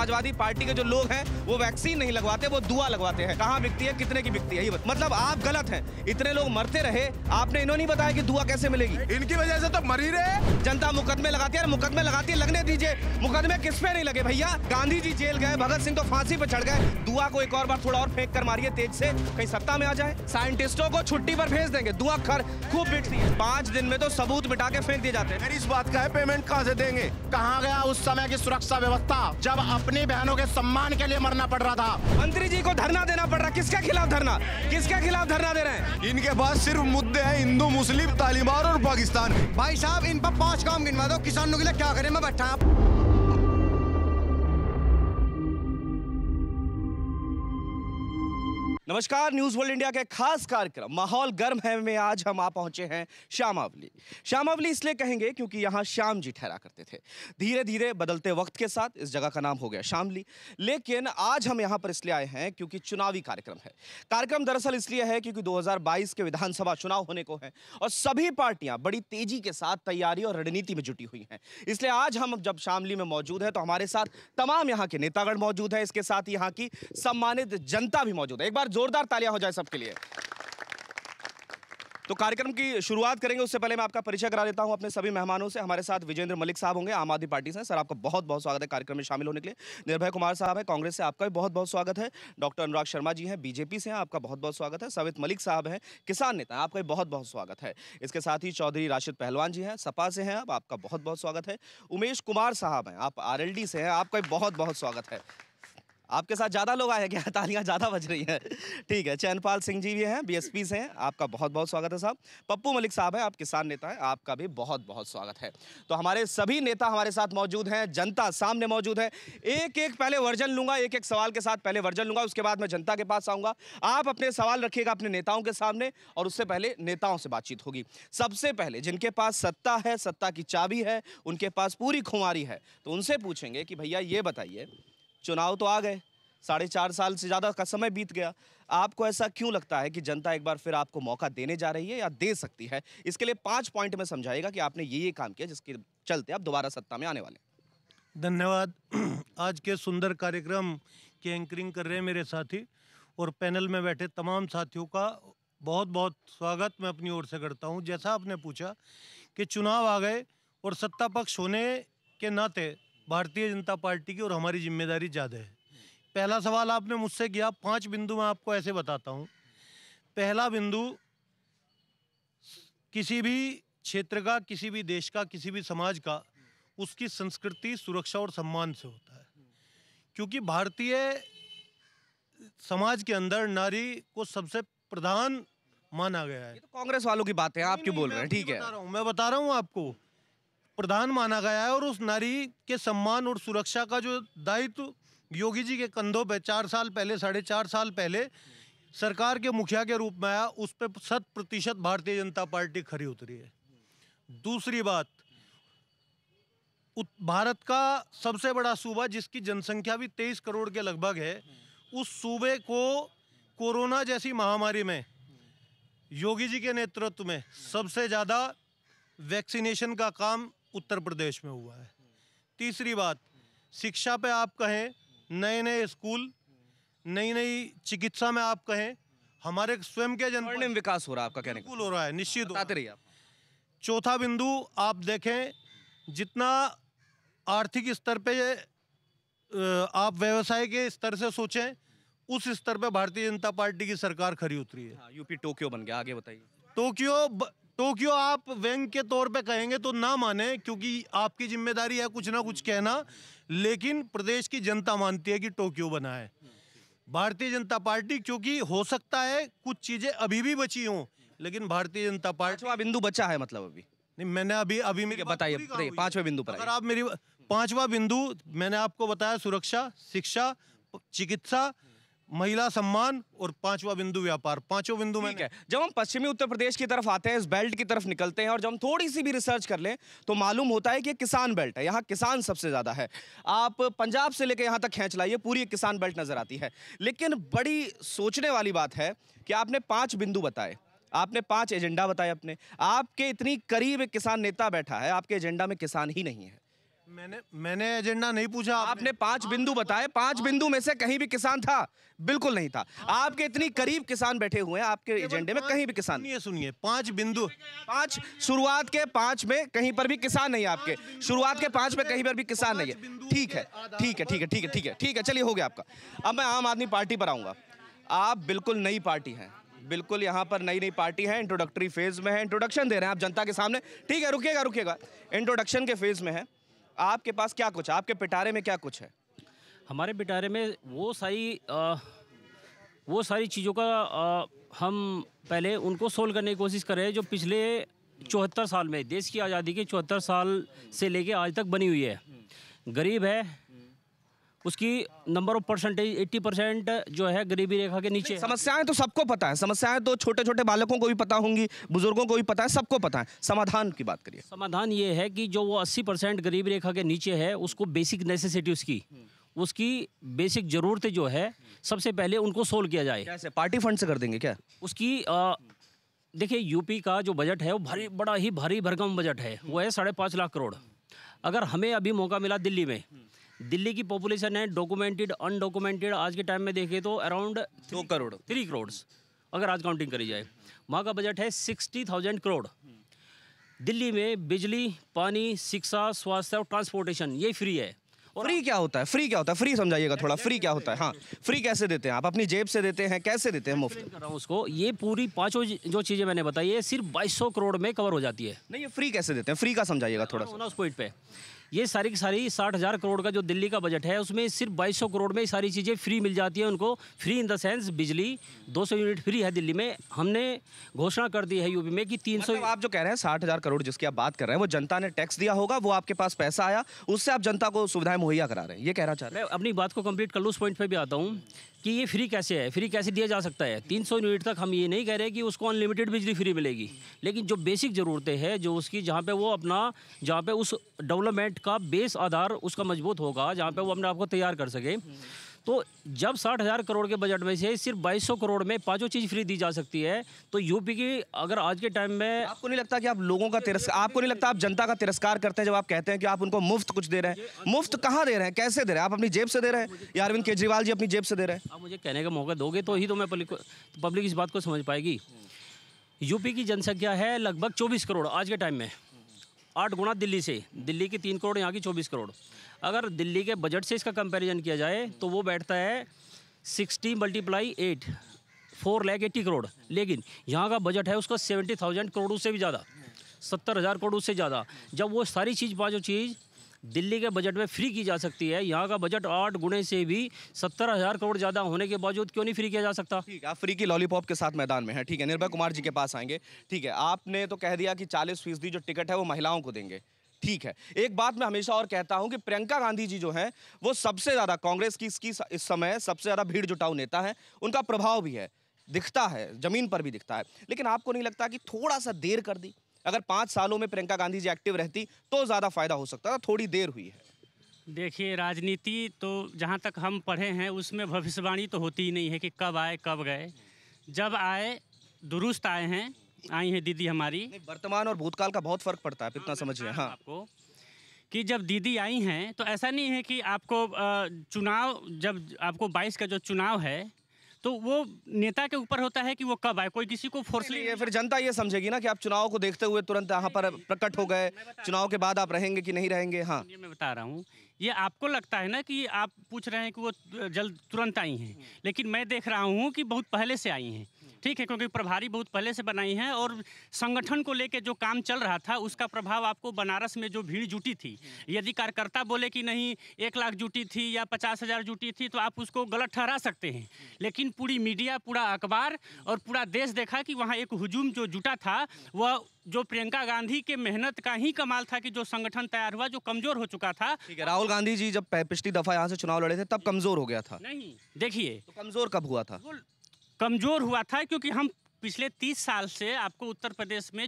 Samajwadi Party के जो लोग हैं वो वैक्सीन नहीं लगवाते वो दुआ लगवाते हैं कहाँ बिकती है कितने की बिकती है ये मतलब आप गलत हैं इतने लोग मरते रहे आपने इन्होंने बताया कि दुआ कैसे मिलेगी इनकी वजह से तो मरी रहे जनता मुकदमे लगाती है मुकदमे लगाती है लगने दीजिए मुकदमे किस पे नहीं लगे भैया गांधी जी जेल गए भगत सिंह तो फांसी पर चढ़ गए दुआ को एक और बार थोड़ा और फेंक कर मारिए तेज से कहीं सत्ता में आ जाए साइंटिस्टों को छुट्टी पर भेज देंगे दुआ खर खूब बिटती है पांच दिन में तो सबूत मिटा के फेंक दिए जाते हैं इस बात का है पेमेंट कहाँ से देंगे कहाँ गया उस समय की सुरक्षा व्यवस्था जब अपने अपनी बहनों के सम्मान के लिए मरना पड़ रहा था मंत्री जी को धरना देना पड़ रहा किसके खिलाफ धरना किसके खिलाफ धरना दे रहे हैं इनके पास सिर्फ मुद्दे हैं हिंदू मुस्लिम तालिबान और पाकिस्तान भाई साहब इन पर पांच काम गिनवा दो किसानों के लिए क्या करें मैं बैठा नमस्कार न्यूज वर्ल्ड इंडिया के खास कार्यक्रम माहौल गर्म है में आज हम आ पहुंचे हैं श्यामावली श्यामावली इसलिए कहेंगे क्योंकि यहाँ श्याम जी ठहरा करते थे धीरे धीरे बदलते वक्त के साथ इस जगह का नाम हो गया श्यामली लेकिन आज हम यहाँ पर इसलिए आए हैं क्योंकि चुनावी कार्यक्रम है कार्यक्रम दरअसल इसलिए है क्योंकि दो के विधानसभा चुनाव होने को है और सभी पार्टियां बड़ी तेजी के साथ तैयारी और रणनीति में जुटी हुई हैं इसलिए आज हम जब शामली में मौजूद है तो हमारे साथ तमाम यहाँ के नेतागण मौजूद है इसके साथ यहाँ की सम्मानित जनता भी मौजूद है एक बार जोरदार तालियां हो जाए सबके लिए तो कार्यक्रम की शुरुआत करेंगे उससे पहले मैं आपका परिचय करा देता हूं अपने सभी मेहमानों से हमारे साथ विजेंद्र मलिक साहब होंगे आम आदमी पार्टी से सर आपका बहुत बहुत स्वागत है कार्यक्रम में शामिल होने के लिए निर्भय कुमार साहब है कांग्रेस से आपका भी बहुत बहुत स्वागत है डॉक्टर अनुराग शर्मा जी हैं बीजेपी से हैं आपका बहुत बहुत स्वागत है सवित मलिक साहब हैं किसान नेता है आपका भी बहुत बहुत स्वागत है इसके साथ ही चौधरी राशिद पहलवान जी हैं सपा से हैं आप आपका बहुत बहुत स्वागत है उमेश कुमार साहब हैं आप आर से हैं आपका भी बहुत बहुत स्वागत है आपके साथ ज़्यादा लोग आए क्या तालियाँ ज़्यादा बज रही हैं ठीक है चैनपाल सिंह जी भी हैं बीएसपी से हैं आपका बहुत बहुत स्वागत है साहब पप्पू मलिक साहब हैं आप किसान नेता हैं आपका भी बहुत बहुत स्वागत है तो हमारे सभी नेता हमारे साथ मौजूद हैं जनता सामने मौजूद है एक एक पहले वर्जन लूँगा एक एक सवाल के साथ पहले वर्जन लूँगा उसके बाद मैं जनता के पास आऊँगा आप अपने सवाल रखिएगा अपने नेताओं के सामने और उससे पहले नेताओं से बातचीत होगी सबसे पहले जिनके पास सत्ता है सत्ता की चाबी है उनके पास पूरी खुमारी है तो उनसे पूछेंगे कि भैया ये बताइए चुनाव तो आ गए साढ़े चार साल से ज़्यादा का समय बीत गया आपको ऐसा क्यों लगता है कि जनता एक बार फिर आपको मौका देने जा रही है या दे सकती है इसके लिए पाँच पॉइंट में समझाएगा कि आपने ये ये काम किया जिसके चलते आप दोबारा सत्ता में आने वाले हैं धन्यवाद आज के सुंदर कार्यक्रम की एंकरिंग कर रहे हैं मेरे साथी और पैनल में बैठे तमाम साथियों का बहुत बहुत स्वागत मैं अपनी ओर से करता हूँ जैसा आपने पूछा कि चुनाव आ गए और सत्ता पक्ष होने के नाते भारतीय जनता पार्टी की और हमारी जिम्मेदारी ज़्यादा है पहला सवाल आपने मुझसे किया पांच बिंदु मैं आपको ऐसे बताता हूँ पहला बिंदु किसी भी क्षेत्र का किसी भी देश का किसी भी समाज का उसकी संस्कृति सुरक्षा और सम्मान से होता है क्योंकि भारतीय समाज के अंदर नारी को सबसे प्रधान माना गया है तो कांग्रेस वालों की बात है आप क्यों बोल रहे हैं ठीक है मैं बता रहा हूँ आपको प्रधान माना गया है और उस नारी के सम्मान और सुरक्षा का जो दायित्व योगी जी के कंधों पर चार साल पहले साढ़े चार साल पहले सरकार के मुखिया के रूप में आया उस पर शत प्रतिशत भारतीय जनता पार्टी खरी उतरी है दूसरी बात भारत का सबसे बड़ा सूबा जिसकी जनसंख्या भी तेईस करोड़ के लगभग है उस सूबे को कोरोना जैसी महामारी में योगी जी के नेतृत्व में सबसे ज़्यादा वैक्सीनेशन का काम उत्तर प्रदेश में हुआ है तीसरी बात शिक्षा पे आप कहें नए नए स्कूल नई नई चिकित्सा में आप कहें हमारे स्वयं के जन विकास हो रहा है आपका स्कूल हो रहा है निश्चित बताते रहिए आप चौथा बिंदु आप देखें जितना आर्थिक स्तर पे आप व्यवसाय के स्तर से सोचें उस स्तर पे भारतीय जनता पार्टी की सरकार खरी उतरी है हाँ, यूपी टोक्यो बन गया आगे बताइए टोक्यो ब... तो क्यों आप व्यंग के तौर पे कहेंगे तो ना माने क्योंकि आपकी जिम्मेदारी है कुछ ना कुछ कहना लेकिन प्रदेश की जनता मानती है कि टोक्यो बना है भारतीय जनता पार्टी क्योंकि हो सकता है कुछ चीज़ें अभी भी बची हों लेकिन भारतीय जनता पार्टी बिंदु बचा है मतलब अभी नहीं मैंने अभी अभी मेरे बताइए पांचवा बिंदु पर अगर आप मेरी पांचवा बिंदु मैंने आपको बताया सुरक्षा शिक्षा चिकित्सा महिला सम्मान और पांचवा बिंदु व्यापार पांचों बिंदु में है जब हम पश्चिमी उत्तर प्रदेश की तरफ आते हैं इस बेल्ट की तरफ निकलते हैं और जब हम थोड़ी सी भी रिसर्च कर लें तो मालूम होता है कि किसान बेल्ट है यहाँ किसान सबसे ज़्यादा है आप पंजाब से लेकर यहाँ तक खींच लाइए पूरी किसान बेल्ट नज़र आती है लेकिन बड़ी सोचने वाली बात है कि आपने पाँच बिंदु बताए आपने पाँच एजेंडा बताए अपने आपके इतनी करीब किसान नेता बैठा है आपके एजेंडा में किसान ही नहीं है मैंने मैंने एजेंडा नहीं पूछा आपने, आपने पांच बिंदु बताए पांच बिंदु में से कहीं भी किसान था बिल्कुल नहीं था आपके इतनी करीब किसान बैठे हुए हैं आपके एजेंडे में कहीं भी किसान नहीं सुनिए पांच बिंदु पांच शुरुआत के पांच में कहीं पर भी किसान नहीं आपके शुरुआत के पांच में कहीं पर भी किसान नहीं है ठीक है ठीक है ठीक है ठीक है ठीक है ठीक है चलिए हो गया आपका अब मैं आम आदमी पार्टी पर आऊंगा आप बिल्कुल नई पार्टी हैं बिल्कुल यहाँ पर नई नई पार्टी है इंट्रोडक्टरी फेज में है इंट्रोडक्शन दे रहे हैं आप जनता के सामने ठीक है रुकिएगा रुकिएगा इंट्रोडक्शन के फेज में है आपके पास क्या कुछ आपके पिटारे में क्या कुछ है हमारे पिटारे में वो सारी आ, वो सारी चीज़ों का आ, हम पहले उनको सोल्व करने की कोशिश कर रहे हैं जो पिछले चौहत्तर साल में देश की आज़ादी के चौहत्तर साल से लेके आज तक बनी हुई है गरीब है उसकी नंबर ऑफ परसेंटेज 80 परसेंट जो है गरीबी रेखा के नीचे समस्याएं तो सबको पता है समस्याएं तो छोटे छोटे बालकों को भी पता होंगी बुजुर्गों को भी पता है सबको पता है समाधान की बात करिए समाधान ये है कि जो वो अस्सी परसेंट गरीबी रेखा के नीचे है उसको बेसिक नेसेसिटी उसकी उसकी बेसिक ज़रूरतें जो है सबसे पहले उनको सोल्व किया जाए कैसे पार्टी फंड से कर देंगे क्या उसकी देखिए यूपी का जो बजट है वो भारी बड़ा ही भारी भरकम बजट है वो है साढ़े पाँच लाख करोड़ अगर हमें अभी मौका मिला दिल्ली में दिल्ली की पॉपुलेशन है डॉक्यूमेंटेड अनडॉक्यूमेंटेड आज के टाइम में देखे तो अराउंड दो करोड़ थ्री करोड़ अगर आज काउंटिंग करी जाए वहाँ का बजट है सिक्सटी थाउजेंड करोड़ दिल्ली में बिजली पानी शिक्षा स्वास्थ्य और ट्रांसपोर्टेशन ये फ्री है और फ्री क्या होता है फ्री क्या होता है फ्री समझाइएगा थोड़ा फ्री क्या होता है हाँ फ्री कैसे देते हैं आप अपनी जेब से देते हैं कैसे देते हैं मुफ्त कर रहा हूँ उसको ये पूरी पांचों जो चीज़ें मैंने बताई है सिर्फ बाईस करोड़ में कवर हो जाती है नहीं ये फ्री कैसे देते हैं फ्री का समझाइएगा हाँ, थोड़ा हाँ, उस पॉइंट पे ये सारी की सारी साठ हज़ार करोड़ का जो दिल्ली का बजट है उसमें सिर्फ बाईस सौ करोड़ में सारी चीज़ें फ्री मिल जाती हैं उनको फ्री इन द सेंस बिजली 200 यूनिट फ्री है दिल्ली में हमने घोषणा कर दी है यूपी में कि 300 मतलब आप जो कह रहे हैं साठ हज़ार करोड़ जिसकी आप बात कर रहे हैं वो जनता ने टैक्स दिया होगा वो आपके पास पैसा आया उससे आप जनता को सुविधाएं मुहैया करा रहे हैं ये कहना चाह रहे हैं अपनी बात को कम्प्लीट कर लूँ उस पॉइंट पर भी आता हूँ कि ये फ्री कैसे है फ्री कैसे दिया जा सकता है 300 यूनिट तक हम ये नहीं कह रहे कि उसको अनलिमिटेड बिजली फ्री मिलेगी लेकिन जो बेसिक ज़रूरतें हैं जो उसकी जहाँ पे वो अपना जहाँ पे उस डेवलपमेंट का बेस आधार उसका मजबूत होगा जहाँ पे वो अपने आप को तैयार कर सके तो जब साठ हज़ार करोड़ के बजट में से सिर्फ बाईस सौ करोड़ में पाँचों चीज़ फ्री दी जा सकती है तो यूपी की अगर आज के टाइम में आपको नहीं लगता कि आप लोगों का तिरस्कार आपको नहीं लगता आप जनता का तिरस्कार करते हैं जब आप कहते हैं कि आप उनको मुफ्त कुछ दे रहे हैं मुफ्त कहाँ दे रहे हैं कैसे दे रहे हैं आप अपनी जेब से दे रहे हैं या अरविंद केजरीवाल जी अपनी जेब से दे रहे हैं आप मुझे कहने का मौका दोगे तो ही तो मैं पब्लिक इस बात को समझ पाएगी यूपी की जनसंख्या है लगभग चौबीस करोड़ आज के टाइम में आठ गुना दिल्ली से दिल्ली की तीन करोड़ यहाँ की चौबीस करोड़ अगर दिल्ली के बजट से इसका कंपेरिज़न किया जाए तो वो बैठता है sixty multiply eight four lakh eighty crore लेकिन यहाँ का बजट है उसका सेवेंटी थाउजेंड करोड़ से भी ज़्यादा सत्तर हज़ार करोड़ से ज़्यादा जब वो सारी चीज़ पाँचों चीज़ दिल्ली के बजट में फ्री की जा सकती है यहाँ का बजट आठ गुणे से भी सत्तर हज़ार करोड़ ज़्यादा होने के बावजूद क्यों नहीं फ्री किया जा सकता ठीक है आप फ्री की लॉलीपॉप के साथ मैदान में है ठीक है निर्भय कुमार जी के पास आएंगे ठीक है आपने तो कह दिया कि चालीस फीसदी जो टिकट है वो महिलाओं को देंगे ठीक है एक बात मैं हमेशा और कहता हूं कि प्रियंका गांधी जी जो हैं वो सबसे ज़्यादा कांग्रेस की इसकी इस समय सबसे ज़्यादा भीड़ जुटाऊ नेता हैं उनका प्रभाव भी है दिखता है ज़मीन पर भी दिखता है लेकिन आपको नहीं लगता कि थोड़ा सा देर कर दी अगर पाँच सालों में प्रियंका गांधी जी एक्टिव रहती तो ज़्यादा फायदा हो सकता था थोड़ी देर हुई है देखिए राजनीति तो जहाँ तक हम पढ़े हैं उसमें भविष्यवाणी तो होती ही नहीं है कि कब आए कब गए जब आए दुरुस्त आए हैं आई हैं दीदी हमारी वर्तमान और भूतकाल का बहुत फर्क पड़ता है इतना हाँ, समझिए हाँ आपको कि जब दीदी आई हैं तो ऐसा नहीं है कि आपको चुनाव जब आपको 22 का जो चुनाव है तो वो नेता के ऊपर होता है कि वो कब आए कोई किसी को फोर्सली फिर जनता ये समझेगी ना कि आप चुनाव को देखते हुए तुरंत यहाँ पर प्रकट हो गए चुनाव के बाद आप रहेंगे कि नहीं रहेंगे हाँ ये मैं बता रहा हूँ ये आपको लगता है ना कि आप पूछ रहे हैं कि वो जल्द तुरंत आई हैं लेकिन मैं देख रहा हूँ कि बहुत पहले से आई हैं ठीक है क्योंकि प्रभारी बहुत पहले से बनाई हैं और संगठन को लेकर जो काम चल रहा था उसका प्रभाव आपको बनारस में जो भीड़ जुटी थी यदि कार्यकर्ता बोले कि नहीं एक लाख जुटी थी या पचास हज़ार जुटी थी तो आप उसको गलत ठहरा सकते हैं लेकिन पूरी मीडिया पूरा अखबार और पूरा देश देखा कि वहाँ एक हजूम जो जुटा था वह जो प्रियंका गांधी के मेहनत का ही कमाल था कि जो संगठन तैयार हुआ जो कमजोर हो चुका था ठीक है राहुल गांधी जी जब पिछली दफा यहाँ से चुनाव लड़े थे तब कमजोर हो गया था नहीं देखिए तो कमजोर कब हुआ था कमज़ोर हुआ था क्योंकि हम पिछले तीस साल से आपको उत्तर प्रदेश में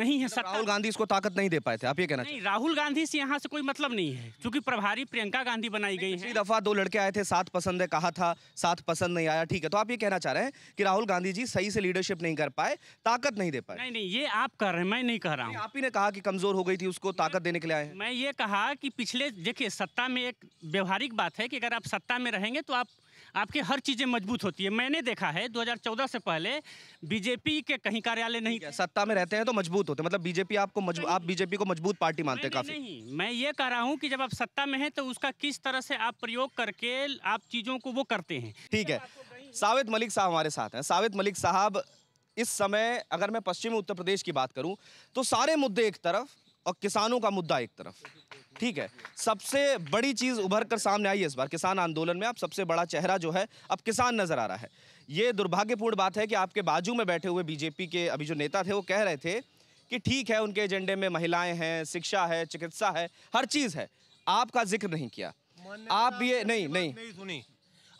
नहीं है मतलब सत्ता राहुल गांधी इसको ताकत नहीं दे पाए थे आप ये कहना नहीं राहुल गांधी से यहाँ से कोई मतलब नहीं है क्योंकि प्रभारी प्रियंका गांधी बनाई गई है दफा दो लड़के आए थे साथ पसंद है कहा था साथ पसंद नहीं आया ठीक है तो आप ये कहना चाह रहे हैं कि राहुल गांधी जी सही से लीडरशिप नहीं कर पाए ताकत नहीं दे पाए नहीं नहीं ये आप कह रहे हैं मैं नहीं कह रहा हूँ आप ही ने कहा कि कमजोर हो गई थी उसको ताकत देने के लिए आए मैं ये कहा कि पिछले देखिए सत्ता में एक व्यवहारिक बात है कि अगर आप सत्ता में रहेंगे तो आप आपके हर चीज़ें मजबूत होती है मैंने देखा है 2014 से पहले बीजेपी के कहीं कार्यालय नहीं सत्ता में रहते हैं तो मजबूत होते मतलब बीजेपी आपको मजबूत आप बीजेपी को मजबूत पार्टी मानते हैं काफ़ी नहीं मैं ये कह रहा हूँ कि जब आप सत्ता में हैं तो उसका किस तरह से आप प्रयोग करके आप चीज़ों को वो करते हैं ठीक है सावित मलिक साहब हमारे साथ हैं सावित मलिक साहब इस समय अगर मैं पश्चिमी उत्तर प्रदेश की बात करूं तो सारे मुद्दे एक तरफ और किसानों का मुद्दा एक तरफ ठीक है सबसे बड़ी चीज़ उभर कर सामने आई है इस बार किसान आंदोलन में आप सबसे बड़ा चेहरा जो है अब किसान नज़र आ रहा है ये दुर्भाग्यपूर्ण बात है कि आपके बाजू में बैठे हुए बीजेपी के अभी जो नेता थे वो कह रहे थे कि ठीक है उनके एजेंडे में महिलाएं हैं शिक्षा है चिकित्सा है हर चीज़ है आपका जिक्र नहीं किया आप ये नहीं नहीं, सुनी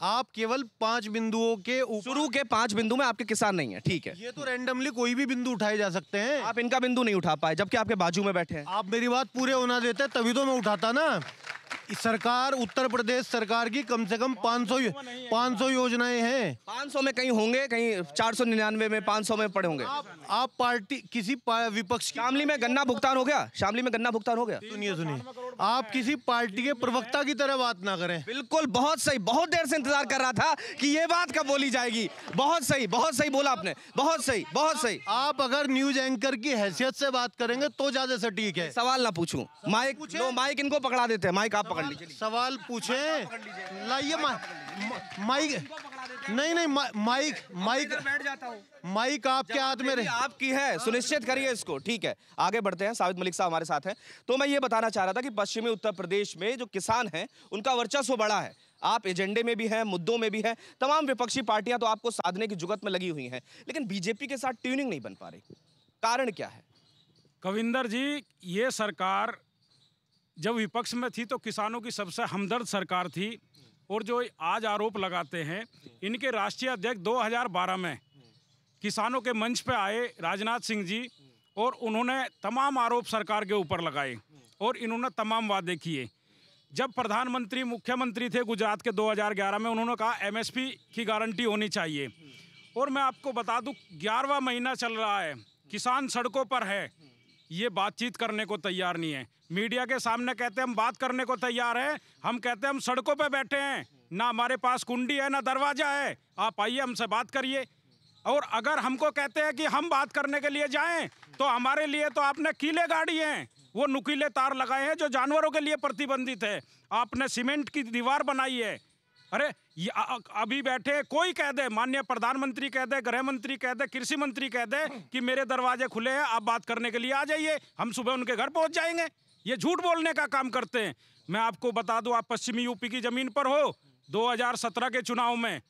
आप केवल पांच बिंदुओं के शुरू के पांच बिंदु में आपके किसान नहीं है ठीक है ये तो रेंडमली कोई भी बिंदु उठाए जा सकते हैं आप इनका बिंदु नहीं उठा पाए जबकि आपके बाजू में बैठे हैं आप मेरी बात पूरे होना देते तभी तो मैं उठाता ना सरकार उत्तर प्रदेश सरकार की कम से कम 500 500 योजनाएं हैं 500 में कहीं होंगे कहीं चार सौ निन्यानवे में सौ में पड़े होंगे आप, आप पार्टी किसी पा, विपक्ष की शामली में गन्ना भुगतान हो गया शामली में गन्ना भुगतान हो गया सुनिए सुनिए आप किसी पार्टी के प्रवक्ता की तरह बात ना करें बिल्कुल बहुत सही बहुत देर से इंतजार कर रहा था कि ये बात कब बोली जाएगी बहुत सही बहुत सही बोला आपने बहुत सही बहुत सही आप अगर न्यूज एंकर की हैसियत से बात करेंगे तो ज्यादा से ठीक है सवाल ना पूछू माइक माइक इनको पकड़ा देते हैं माइक आप हाँ, हाँ, हाँ, पकड़ लीजिए सवाल पूछे लाइए माइक नहीं नहीं माइक माइक बैठ जाता हूँ माइक आपके हाथ में रहे आपकी है सुनिश्चित करिए इसको ठीक है आगे बढ़ते हैं साविद मलिक साहब हमारे साथ हैं तो मैं ये बताना चाह रहा था कि पश्चिमी उत्तर प्रदेश में जो किसान हैं उनका वर्चस्व बड़ा है आप एजेंडे में भी हैं मुद्दों में भी हैं तमाम विपक्षी पार्टियां तो आपको साधने की जुगत में लगी हुई हैं लेकिन बीजेपी के साथ ट्यूनिंग नहीं बन पा रही कारण क्या है कविंदर जी ये सरकार जब विपक्ष में थी तो किसानों की सबसे हमदर्द सरकार थी और जो आज आरोप लगाते हैं इनके राष्ट्रीय अध्यक्ष 2012 में किसानों के मंच पर आए राजनाथ सिंह जी और उन्होंने तमाम आरोप सरकार के ऊपर लगाए और इन्होंने तमाम वादे किए जब प्रधानमंत्री मुख्यमंत्री थे गुजरात के 2011 में उन्होंने कहा एमएसपी की गारंटी होनी चाहिए और मैं आपको बता दूं ग्यारहवा महीना चल रहा है किसान सड़कों पर है ये बातचीत करने को तैयार नहीं है मीडिया के सामने कहते हैं हम बात करने को तैयार हैं हम कहते हैं हम सड़कों पे बैठे हैं ना हमारे पास कुंडी है ना दरवाज़ा है आप आइए हमसे बात करिए और अगर हमको कहते हैं कि हम बात करने के लिए जाएं तो हमारे लिए तो आपने कीले गाड़ी हैं वो नुकीले तार लगाए हैं जो जानवरों के लिए प्रतिबंधित है आपने सीमेंट की दीवार बनाई है अरे ये अभी बैठे कोई कह दे माननीय प्रधानमंत्री कह दे गृह मंत्री कह दे कृषि मंत्री कह दे कि मेरे दरवाजे खुले हैं आप बात करने के लिए आ जाइए हम सुबह उनके घर पहुंच जाएंगे ये झूठ बोलने का काम करते हैं मैं आपको बता दूं आप पश्चिमी यूपी की जमीन पर हो 2017 के चुनाव में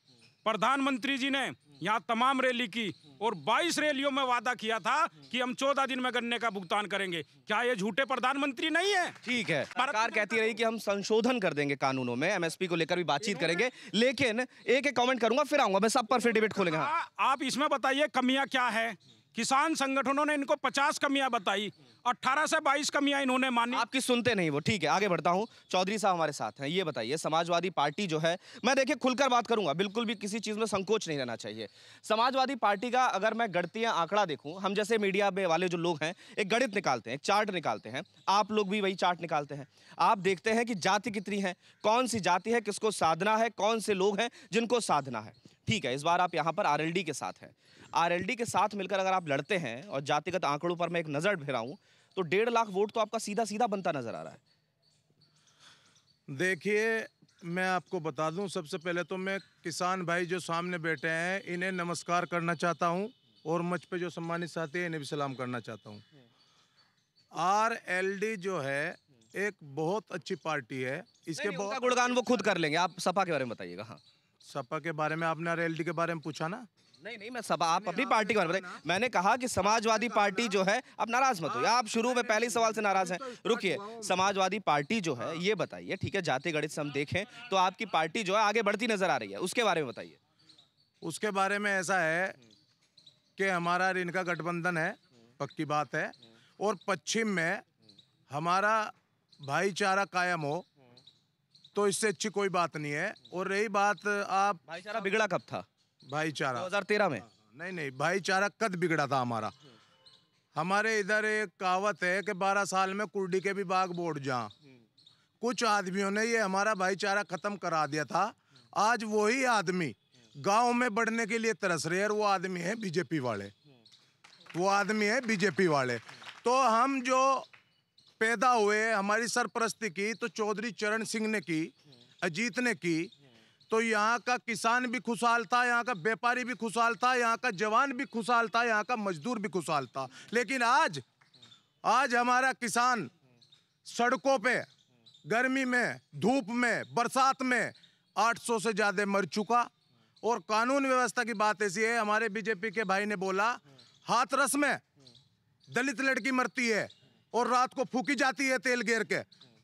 प्रधानमंत्री जी ने यहाँ तमाम रैली की और 22 रैलियों में वादा किया था कि हम 14 दिन में गन्ने का भुगतान करेंगे क्या ये झूठे प्रधानमंत्री नहीं है ठीक है सरकार कहती रही कि हम संशोधन कर देंगे कानूनों में एमएसपी को लेकर भी बातचीत करेंगे लेकिन एक एक कमेंट करूंगा फिर आऊंगा मैं सब पर फिर डिबेट खोलेंगे हाँ। हाँ, आप इसमें बताइए कमियां क्या है किसान संगठनों ने इनको पचास कमियां बताई अट्ठारह से बाईस कमियां इन्होंने मानी आपकी सुनते नहीं वो ठीक है आगे बढ़ता हूँ चौधरी साहब हमारे साथ हैं ये बताइए समाजवादी पार्टी जो है मैं देखिए खुलकर बात करूंगा बिल्कुल भी किसी चीज़ में संकोच नहीं रहना चाहिए समाजवादी पार्टी का अगर मैं गणतीय आंकड़ा देखूँ हम जैसे मीडिया में वाले जो लोग हैं एक गणित निकालते हैं चार्ट निकालते हैं आप लोग भी वही चार्ट निकालते हैं आप देखते हैं कि जाति कितनी है कौन सी जाति है किसको साधना है कौन से लोग हैं जिनको साधना है ठीक है इस बार आप यहाँ पर आरएलडी के साथ हैं आरएलडी के साथ मिलकर अगर आप लड़ते हैं और जातिगत आंकड़ों पर मैं एक नज़र भिरा हूँ तो डेढ़ लाख वोट तो आपका सीधा सीधा बनता नज़र आ रहा है देखिए मैं आपको बता दूं सबसे पहले तो मैं किसान भाई जो सामने बैठे हैं इन्हें नमस्कार करना चाहता हूं और मंच पे जो सम्मानित साथी हैं इन्हें भी सलाम करना चाहता हूं डी जो है एक बहुत अच्छी पार्टी है इसके बहुत गुणगान वो खुद कर लेंगे आप सपा के बारे में बताइएगा हाँ सपा के बारे में आपने आरएलडी के बारे में पूछा ना नहीं नहीं मैं सब आप अपनी पार्टी के बारे में मैंने कहा कि समाजवादी पार्टी जो है अब नाराज मत हो आप शुरू में पहले सवाल से नाराज हैं रुकिए समाजवादी पार्टी जो है हाँ। ये बताइए ठीक है जाते गणित से हम देखें तो आपकी पार्टी जो है आगे बढ़ती नजर आ रही है उसके बारे में बताइए उसके बारे में ऐसा है कि हमारा इनका गठबंधन है पक्की बात है और पश्चिम में हमारा भाईचारा कायम हो तो इससे अच्छी कोई बात नहीं है और रही बात आप भाईचारा बिगड़ा कब था भाईचारा दो 2013 में नहीं नहीं भाईचारा कद बिगड़ा था हमारा हमारे इधर एक कहावत है कि 12 साल में कुर्डी के भी बाग बोर्ड जहाँ कुछ आदमियों ने ये हमारा भाईचारा ख़त्म करा दिया था आज वही आदमी गांव में बढ़ने के लिए तरस रहे और वो आदमी है बीजेपी वाले वो आदमी है बीजेपी वाले तो हम जो पैदा हुए हमारी सरपरस्ती की तो चौधरी चरण सिंह ने की अजीत ने की तो यहाँ का किसान भी खुशहाल था यहाँ का व्यापारी भी खुशहाल था यहाँ का जवान भी खुशहाल था यहाँ का मजदूर भी खुशहाल था लेकिन आज आज हमारा किसान सड़कों पे गर्मी में धूप में बरसात में 800 से ज़्यादा मर चुका और कानून व्यवस्था की बात ऐसी है हमारे बीजेपी के भाई ने बोला हाथ रस में दलित लड़की मरती है और रात को फूकी जाती है तेल गेर के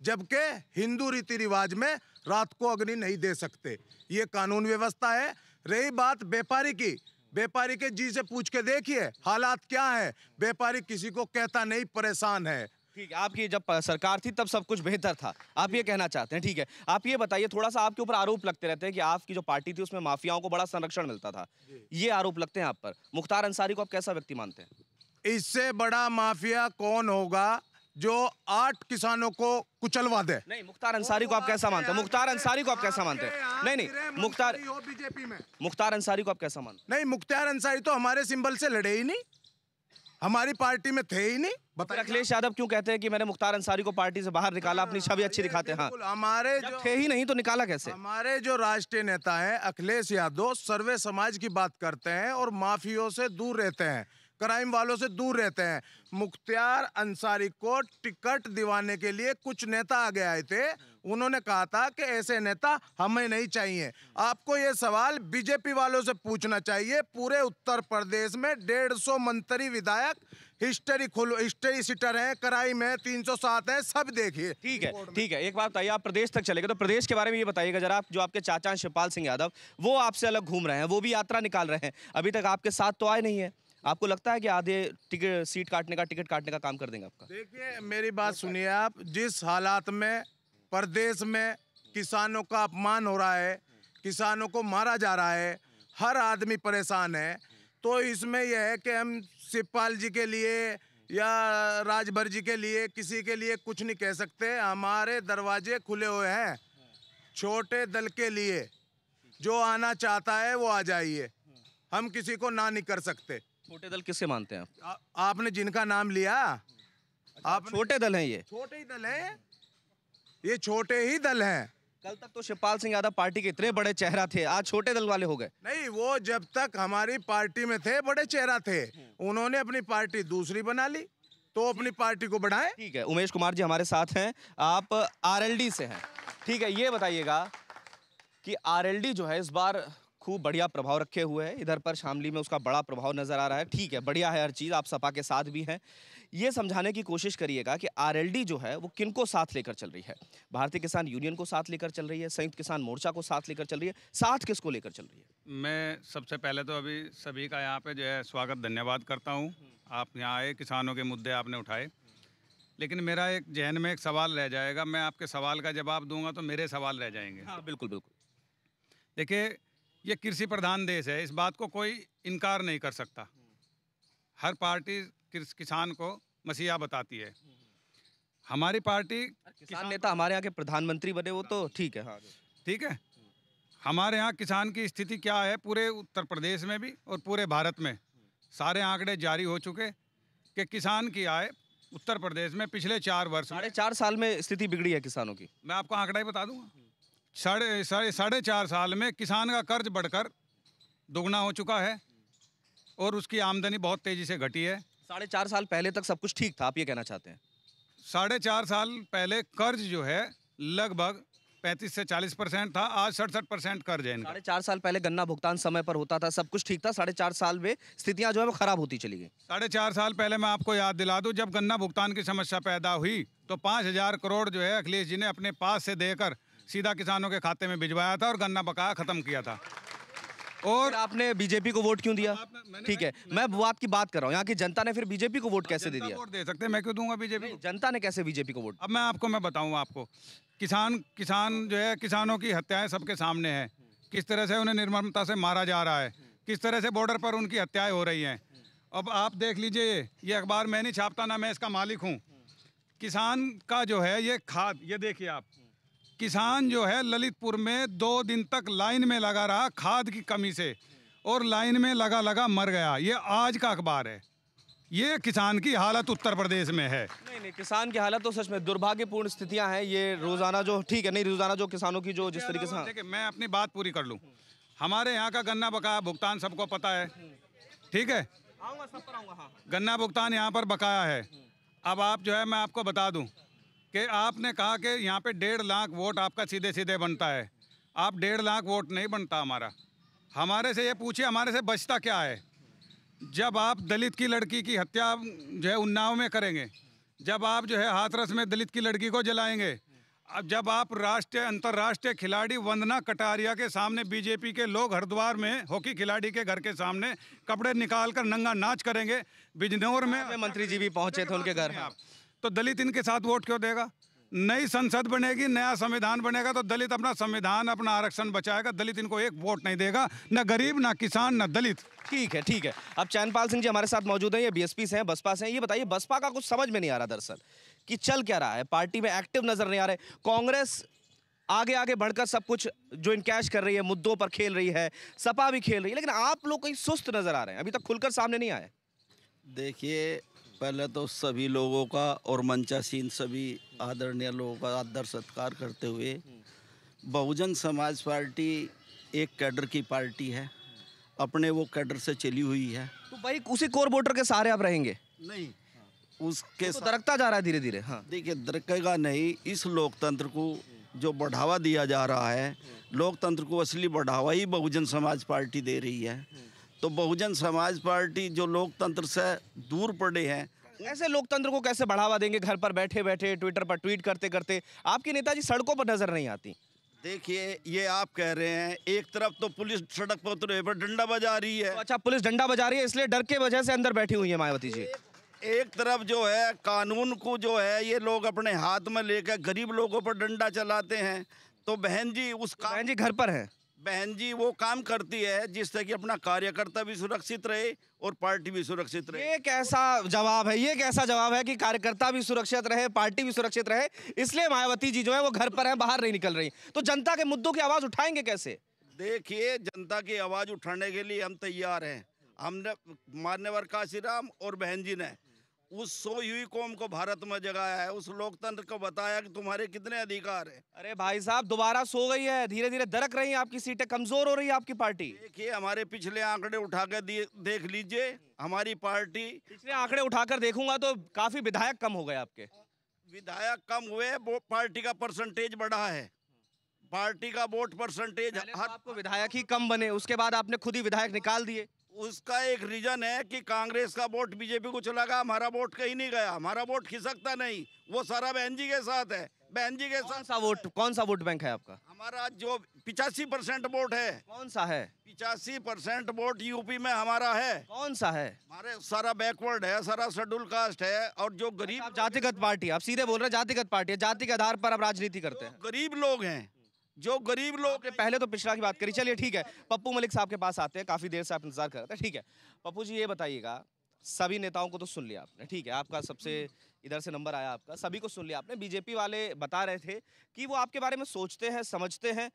जबकि हिंदू रीति रिवाज में रात को अग्नि नहीं दे सकते ये कानून व्यवस्था है रही बात व्यापारी की व्यापारी के जी से पूछ के देखिए हालात क्या है व्यापारी किसी को कहता नहीं परेशान है ठीक है आपकी जब सरकार थी तब सब कुछ बेहतर था आप ये कहना चाहते हैं ठीक है आप ये बताइए थोड़ा सा आपके ऊपर आरोप लगते रहते हैं कि आपकी जो पार्टी थी उसमें माफियाओं को बड़ा संरक्षण मिलता था ये आरोप लगते हैं आप पर मुख्तार अंसारी को आप कैसा व्यक्ति मानते हैं इससे बड़ा माफिया कौन होगा जो आठ किसानों को कुचलवा दे नहीं मुख्तार अंसारी को आप कैसा मानते हैं मुख्तार अंसारी को आप कैसा मानते हैं नहीं नहीं मुख्तार बीजेपी में मुख्तार अंसारी को आप कैसा मानते नहीं मुख्तार अंसारी तो हमारे सिंबल से लड़े ही नहीं हमारी पार्टी में थे ही नहीं बता अखिलेश यादव क्यों कहते हैं कि मैंने मुख्तार अंसारी को पार्टी से बाहर निकाला अपनी छवि अच्छी दिखाते हैं हाँ। हमारे जो थे ही नहीं तो निकाला कैसे हमारे जो राष्ट्रीय नेता हैं अखिलेश यादव सर्वे समाज की बात करते हैं और माफियों से दूर रहते हैं क्राइम वालों से दूर रहते हैं मुख्तियार अंसारी को टिकट दिवाने के लिए कुछ नेता आगे आए थे उन्होंने कहा था कि ऐसे नेता हमें नहीं चाहिए आपको ये सवाल बीजेपी वालों से पूछना चाहिए पूरे उत्तर प्रदेश में डेढ़ सौ मंत्री विधायक हिस्टरी खोलो हिस्टरी सीटर है क्राइम है तीन सौ सात है सब देखिए ठीक है ठीक है एक बात बताइए आप प्रदेश तक चलेगा तो प्रदेश के बारे में ये बताइएगा जरा आप जो आपके चाचा शिवपाल सिंह यादव वो आपसे अलग घूम रहे हैं वो भी यात्रा निकाल रहे हैं अभी तक आपके साथ तो आए नहीं है आपको लगता है कि आधे टिकट सीट काटने का टिकट काटने का काम कर देंगे आपका देखिए मेरी बात सुनिए आप जिस हालात में प्रदेश में किसानों का अपमान हो रहा है किसानों को मारा जा रहा है हर आदमी परेशान है तो इसमें यह है कि हम शिवपाल जी के लिए या राजभर जी के लिए किसी के लिए कुछ नहीं कह सकते हमारे दरवाजे खुले हुए हैं छोटे दल के लिए जो आना चाहता है वो आ जाइए हम किसी को ना नहीं कर सकते छोटे दल किसके मानते हैं आप आ, आपने जिनका नाम लिया अच्छा, आप छोटे दल हैं ये छोटे ही दल हैं ये छोटे ही दल हैं कल तक तो शिवपाल सिंह यादव पार्टी के इतने बड़े चेहरा थे आज छोटे दल वाले हो गए नहीं वो जब तक हमारी पार्टी में थे बड़े चेहरा थे उन्होंने अपनी पार्टी दूसरी बना ली तो अपनी पार्टी को बढ़ाए ठीक है उमेश कुमार जी हमारे साथ हैं आप आरएलडी से हैं ठीक है ये बताइएगा कि आरएलडी जो है इस बार खूब बढ़िया प्रभाव रखे हुए हैं इधर पर शामली में उसका बड़ा प्रभाव नज़र आ रहा है ठीक है बढ़िया है हर चीज़ आप सपा के साथ भी हैं ये समझाने की कोशिश करिएगा कि आरएलडी जो है वो किनको साथ लेकर चल रही है भारतीय किसान यूनियन को साथ लेकर चल रही है संयुक्त किसान मोर्चा को साथ लेकर चल रही है साथ किसको लेकर चल रही है मैं सबसे पहले तो अभी सभी का यहाँ पर जो है स्वागत धन्यवाद करता हूँ आप यहाँ आए किसानों के मुद्दे आपने उठाए लेकिन मेरा एक जहन में एक सवाल रह जाएगा मैं आपके सवाल का जवाब दूंगा तो मेरे सवाल रह जाएंगे हाँ बिल्कुल बिल्कुल देखिए ये कृषि प्रधान देश है इस बात को कोई इनकार नहीं कर सकता हर पार्टी किसान को मसीहा बताती है हमारी पार्टी किसान नेता हमारे यहाँ के प्रधानमंत्री बने वो तो हाँ। ठीक है ठीक है हमारे यहाँ किसान की स्थिति क्या है पूरे उत्तर प्रदेश में भी और पूरे भारत में सारे आंकड़े जारी हो चुके कि किसान की आय उत्तर प्रदेश में पिछले चार वर्ष साढ़े चार साल में स्थिति बिगड़ी है किसानों की मैं आपको आंकड़ा ही बता दूंगा साढ़े साढ़े साढ़े चार साल में किसान का कर्ज बढ़कर दोगुना हो चुका है और उसकी आमदनी बहुत तेज़ी से घटी है साढ़े चार साल पहले तक सब कुछ ठीक था आप ये कहना चाहते हैं साढ़े चार साल पहले कर्ज जो है लगभग पैंतीस से चालीस परसेंट था आज सड़सठ परसेंट कर्ज है साढ़े चार साल पहले गन्ना भुगतान समय पर होता था सब कुछ ठीक था साढ़े चार साल में स्थितियां जो है वो खराब होती चली गई साढ़े चार साल पहले मैं आपको याद दिला दूं जब गन्ना भुगतान की समस्या पैदा हुई तो पाँच हजार करोड़ जो है अखिलेश जी ने अपने पास से देकर सीधा किसानों के खाते में भिजवाया था और गन्ना बकाया खत्म किया था और आपने बीजेपी को वोट क्यों दिया ठीक है मैं वो आपकी बात कर रहा हूँ यहाँ की जनता ने फिर बीजेपी को वोट कैसे दे दिया वोट दे सकते हैं मैं क्यों दूंगा बीजेपी जनता ने कैसे बीजेपी को वोट अब मैं आपको मैं बताऊँ आपको किसान किसान जो है किसानों की हत्याएं सबके सामने हैं किस तरह से उन्हें निर्ममता से मारा जा रहा है किस तरह से बॉर्डर पर उनकी हत्याएं हो रही हैं अब आप देख लीजिए ये अखबार मैं नहीं छापता ना मैं इसका मालिक हूँ किसान का जो है ये खाद ये देखिए आप किसान जो है ललितपुर में दो दिन तक लाइन में लगा रहा खाद की कमी से और लाइन में लगा लगा मर गया ये आज का अखबार है ये किसान की हालत उत्तर प्रदेश में है नहीं नहीं किसान की हालत तो सच में दुर्भाग्यपूर्ण स्थितियां हैं ये रोज़ाना जो ठीक है नहीं रोज़ाना जो किसानों की जो जिस तरीके से हाँ। मैं अपनी बात पूरी कर लूँ हमारे यहाँ का गन्ना बकाया भुगतान सबको पता है ठीक है सब पर हाँ, हाँ गन्ना भुगतान यहाँ पर बकाया है अब आप जो है मैं आपको बता दूँ कि आपने कहा कि यहाँ पे डेढ़ लाख वोट आपका सीधे सीधे बनता है आप डेढ़ लाख वोट नहीं बनता हमारा हमारे से ये पूछिए हमारे से बचता क्या है जब आप दलित की लड़की की हत्या जो है उन्नाव में करेंगे जब आप जो है हाथरस में दलित की लड़की को जलाएंगे अब जब आप राष्ट्रीय अंतर्राष्ट्रीय खिलाड़ी वंदना कटारिया के सामने बीजेपी के लोग हरिद्वार में हॉकी खिलाड़ी के घर के सामने कपड़े निकाल कर नंगा नाच करेंगे बिजनौर में मंत्री जी भी पहुंचे थे उनके घर आप तो दलित इनके साथ वोट क्यों देगा नई संसद बनेगी नया संविधान बनेगा तो दलित अपना संविधान अपना आरक्षण बचाएगा दलित इनको एक वोट नहीं देगा न गरीब ना किसान ना दलित ठीक है ठीक है अब चैनपाल सिंह जी हमारे साथ मौजूद हैं ये बीएसपी से हैं बसपा से हैं ये बताइए बसपा का कुछ समझ में नहीं आ रहा दरअसल कि चल क्या रहा है पार्टी में एक्टिव नजर नहीं आ रहे कांग्रेस आगे आगे बढ़कर सब कुछ जो इनकैश कर रही है मुद्दों पर खेल रही है सपा भी खेल रही है लेकिन आप लोग कहीं सुस्त नजर आ रहे हैं अभी तक खुलकर सामने नहीं आए देखिए पहले तो सभी लोगों का और मंचासीन सभी आदरणीय लोगों का आदर सत्कार करते हुए बहुजन समाज पार्टी एक कैडर की पार्टी है अपने वो कैडर से चली हुई है तो भाई उसी कोर वोटर के सहारे आप रहेंगे नहीं हाँ। उसके तो, तो दरकता जा रहा है धीरे धीरे हाँ देखिए दरकेगा नहीं इस लोकतंत्र को जो बढ़ावा दिया जा रहा है लोकतंत्र को असली बढ़ावा ही बहुजन समाज पार्टी दे रही है तो बहुजन समाज पार्टी जो लोकतंत्र से दूर पड़े हैं तो ऐसे लोकतंत्र को कैसे बढ़ावा देंगे घर पर बैठे बैठे ट्विटर पर ट्वीट करते करते आपके नेताजी सड़कों पर नजर नहीं आती देखिए ये आप कह रहे हैं एक तरफ तो पुलिस सड़क पर उतरे पर डंडा बजा रही है तो अच्छा पुलिस डंडा बजा रही है इसलिए डर के वजह से अंदर बैठी हुई है मायावती जी एक तरफ जो है कानून को जो है ये लोग अपने हाथ में लेकर गरीब लोगों पर डंडा चलाते हैं तो बहन जी उस तो बहन जी घर पर है बहन जी वो काम करती है जिससे कि अपना कार्यकर्ता भी सुरक्षित रहे और पार्टी भी सुरक्षित रहे ये कैसा जवाब है ये कैसा जवाब है कि कार्यकर्ता भी सुरक्षित रहे पार्टी भी सुरक्षित रहे इसलिए मायावती जी जो है वो घर पर है बाहर नहीं निकल रही तो जनता के मुद्दों की आवाज उठाएंगे कैसे देखिए जनता की आवाज उठाने के लिए हम तैयार हैं हमने मान्यवर काशीराम और बहन जी ने उस सोई कौम को भारत में जगाया है उस लोकतंत्र को बताया कि तुम्हारे कितने अधिकार हैं अरे भाई साहब दोबारा सो गई है धीरे धीरे दरक रही है आपकी सीटें कमजोर हो रही है आपकी पार्टी देखिए हमारे पिछले आंकड़े उठा कर देख लीजिए हमारी पार्टी पिछले आंकड़े उठाकर देखूंगा तो काफी विधायक कम हो गए आपके विधायक कम हुए पार्टी का परसेंटेज बढ़ा है पार्टी का वोट परसेंटेज हर तो आपको विधायक ही कम बने उसके बाद आपने खुद ही विधायक निकाल दिए उसका एक रीजन है कि कांग्रेस का वोट बीजेपी को चला गया हमारा वोट कहीं नहीं गया हमारा वोट खिसकता नहीं वो सारा बहन जी के साथ है बहन जी के साथ सा वोट कौन सा वोट बैंक है आपका हमारा जो पिचासी परसेंट वोट है कौन सा है पिचासी परसेंट वोट यूपी में हमारा है कौन सा है हमारे सारा बैकवर्ड है सारा शेड्यूल कास्ट है और जो अच्छा, गरीब जातिगत पार्टी आप सीधे बोल रहे हैं जातिगत पार्टी है जाति के आधार पर आप राजनीति करते हैं गरीब लोग हैं जो गरीब लोग पहले तो पिछड़ा की बात करी चलिए ठीक है पप्पू मलिक साहब के पास आते हैं काफ़ी देर से आप इंतज़ार कर रहे थे ठीक है पप्पू जी ये बताइएगा सभी नेताओं को तो सुन लिया आपने ठीक है आपका सबसे इधर से नंबर आया आपका सभी को सुन लिया आपने बीजेपी वाले बता रहे थे कि वो आपके बारे में सोचते हैं समझते हैं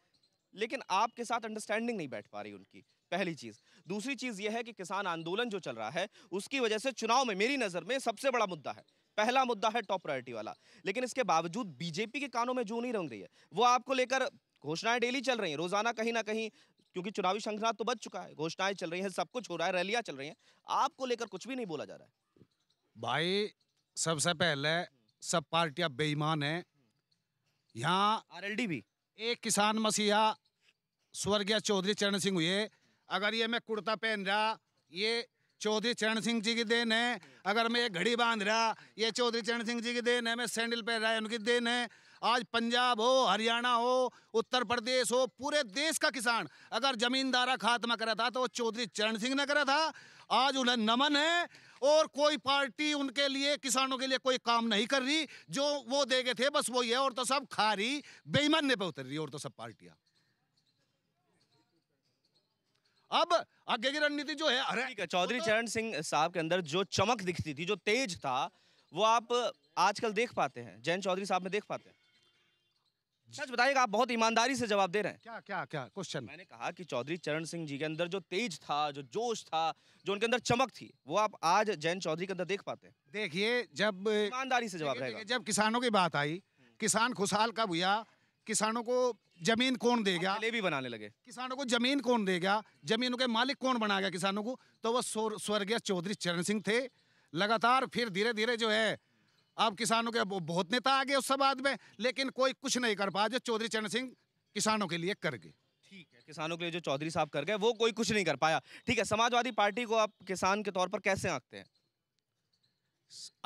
लेकिन आपके साथ अंडरस्टैंडिंग नहीं बैठ पा रही उनकी पहली चीज़ दूसरी चीज़ यह है कि किसान आंदोलन जो चल रहा है उसकी वजह से चुनाव में मेरी नज़र में सबसे बड़ा मुद्दा है पहला मुद्दा है टॉप प्रायोरिटी वाला लेकिन इसके बावजूद बीजेपी के कानों में जो नहीं रंग रही है वो आपको लेकर घोषणाएं डेली चल रही हैं रोजाना कहीं ना कहीं क्योंकि चुनावी शंखनाद तो बच चुका है घोषणाएं चल रही हैं सब कुछ हो रहा है रैलियां चल रही हैं आपको लेकर कुछ भी नहीं बोला जा रहा है भाई सबसे पहले सब पार्टियां बेईमान है यहाँ आर भी एक किसान मसीहा स्वर्गीय चौधरी चरण सिंह हुए अगर ये मैं कुर्ता पहन रहा ये चौधरी चरण सिंह जी की देन है अगर मैं ये घड़ी बांध रहा ये चौधरी चरण सिंह जी की देन है मैं सैंडल पहन रहा है उनकी देन है आज पंजाब हो हरियाणा हो उत्तर प्रदेश हो पूरे देश का किसान अगर जमींदारा खात्मा करा था तो चौधरी चरण सिंह ने करा था आज उन्हें नमन है और कोई पार्टी उनके लिए किसानों के लिए कोई काम नहीं कर रही जो वो दे गए थे बस वही है और तो सब खा रही बेईमाने पे उतर रही और तो सब पार्टियां अब आगे की रणनीति जो है अरे चौधरी तो चरण सिंह साहब के अंदर जो चमक दिखती थी जो तेज था वो आप आजकल देख पाते हैं जैन चौधरी साहब में देख पाते हैं सच बताइएगा आप बहुत ईमानदारी से जवाब दे रहे हैं क्या क्या क्या क्वेश्चन मैंने कहा कि चौधरी चरण सिंह जी के अंदर जो तेज था जो जोश था जो उनके अंदर चमक थी वो आप आज जैन चौधरी के अंदर देख पाते हैं देखिए जब ईमानदारी से जवाब रहेगा जब किसानों की बात आई किसान खुशहाल कब हुआ किसानों को जमीन कौन देगा ले भी बनाने लगे किसानों को जमीन कौन देगा जमीनों के मालिक कौन बनाएगा किसानों को तो वह स्वर्गीय चौधरी चरण सिंह थे लगातार फिर धीरे धीरे जो है अब किसानों के बहुत नेता आ गए उस बाद में लेकिन कोई कुछ नहीं कर पाया जो चौधरी चरण सिंह किसानों के लिए कर गए ठीक है किसानों के लिए जो चौधरी साहब कर गए वो कोई कुछ नहीं कर पाया ठीक है समाजवादी पार्टी को आप किसान के तौर पर कैसे आंकते हैं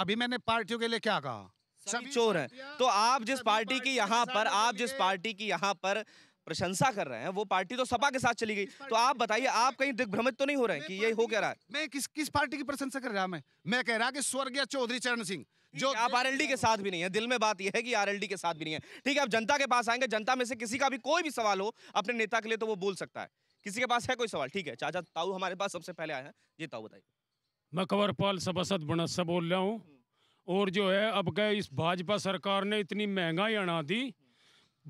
अभी मैंने पार्टियों के लिए क्या कहा सभी चोर हैं तो आप जिस पार्टी की यहाँ पर आप जिस पार्टी की यहाँ पर प्रशंसा कर रहे हैं वो पार्टी तो सपा के साथ चली गई तो आप बताइए आप कहीं दिग्भ्रमित तो नहीं हो रहे हैं कि ये हो क्या रहा है मैं किस किस पार्टी की प्रशंसा कर रहा मैं मैं कह रहा कि स्वर्गीय चौधरी चरण सिंह जो आप आरएलडी के साथ भी नहीं है दिल में बात यह है कि आरएलडी के साथ भी नहीं है ठीक है आप जनता के पास आएंगे जनता में से किसी का भी कोई भी सवाल हो अपने नेता के लिए तो वो बोल सकता है किसी के पास है कोई सवाल ठीक है चाचा ताऊ हमारे पास सबसे पहले आए हैं जी ताऊ बताइए मैं कंवरपाल सभासद बनस्सा बोल रहा हूँ और जो है अब गए इस भाजपा सरकार ने इतनी महंगाई अना दी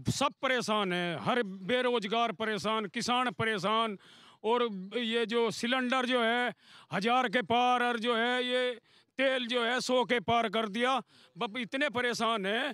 सब परेशान है हर बेरोजगार परेशान किसान परेशान और ये जो सिलेंडर जो है हज़ार के पार और जो है ये तेल जो है सौ के पार कर दिया बप इतने परेशान हैं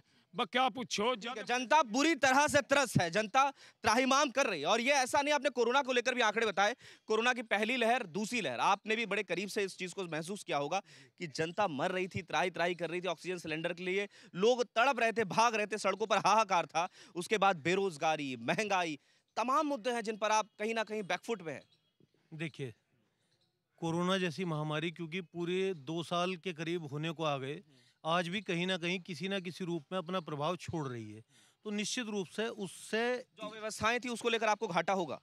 क्या पूछो जनता बुरी तरह से त्रस्त है जनता त्राहीमाम कर रही है और ये ऐसा नहीं आपने कोरोना को लेकर भी आंकड़े बताए कोरोना की पहली लहर दूसरी लहर आपने भी बड़े करीब से इस चीज़ को महसूस किया होगा कि जनता मर रही थी त्राही त्राही कर रही थी ऑक्सीजन सिलेंडर के लिए लोग तड़प रहे थे भाग रहे थे सड़कों पर हाहाकार था उसके बाद बेरोजगारी महंगाई तमाम मुद्दे हैं जिन पर आप कहीं ना कहीं बैकफुट में है देखिए कोरोना जैसी महामारी क्योंकि पूरे दो साल के करीब होने को आ गए आज भी कहीं ना कहीं किसी ना किसी रूप में अपना प्रभाव छोड़ रही है तो निश्चित रूप से उससे जो व्यवस्थाएं थी उसको लेकर आपको घाटा होगा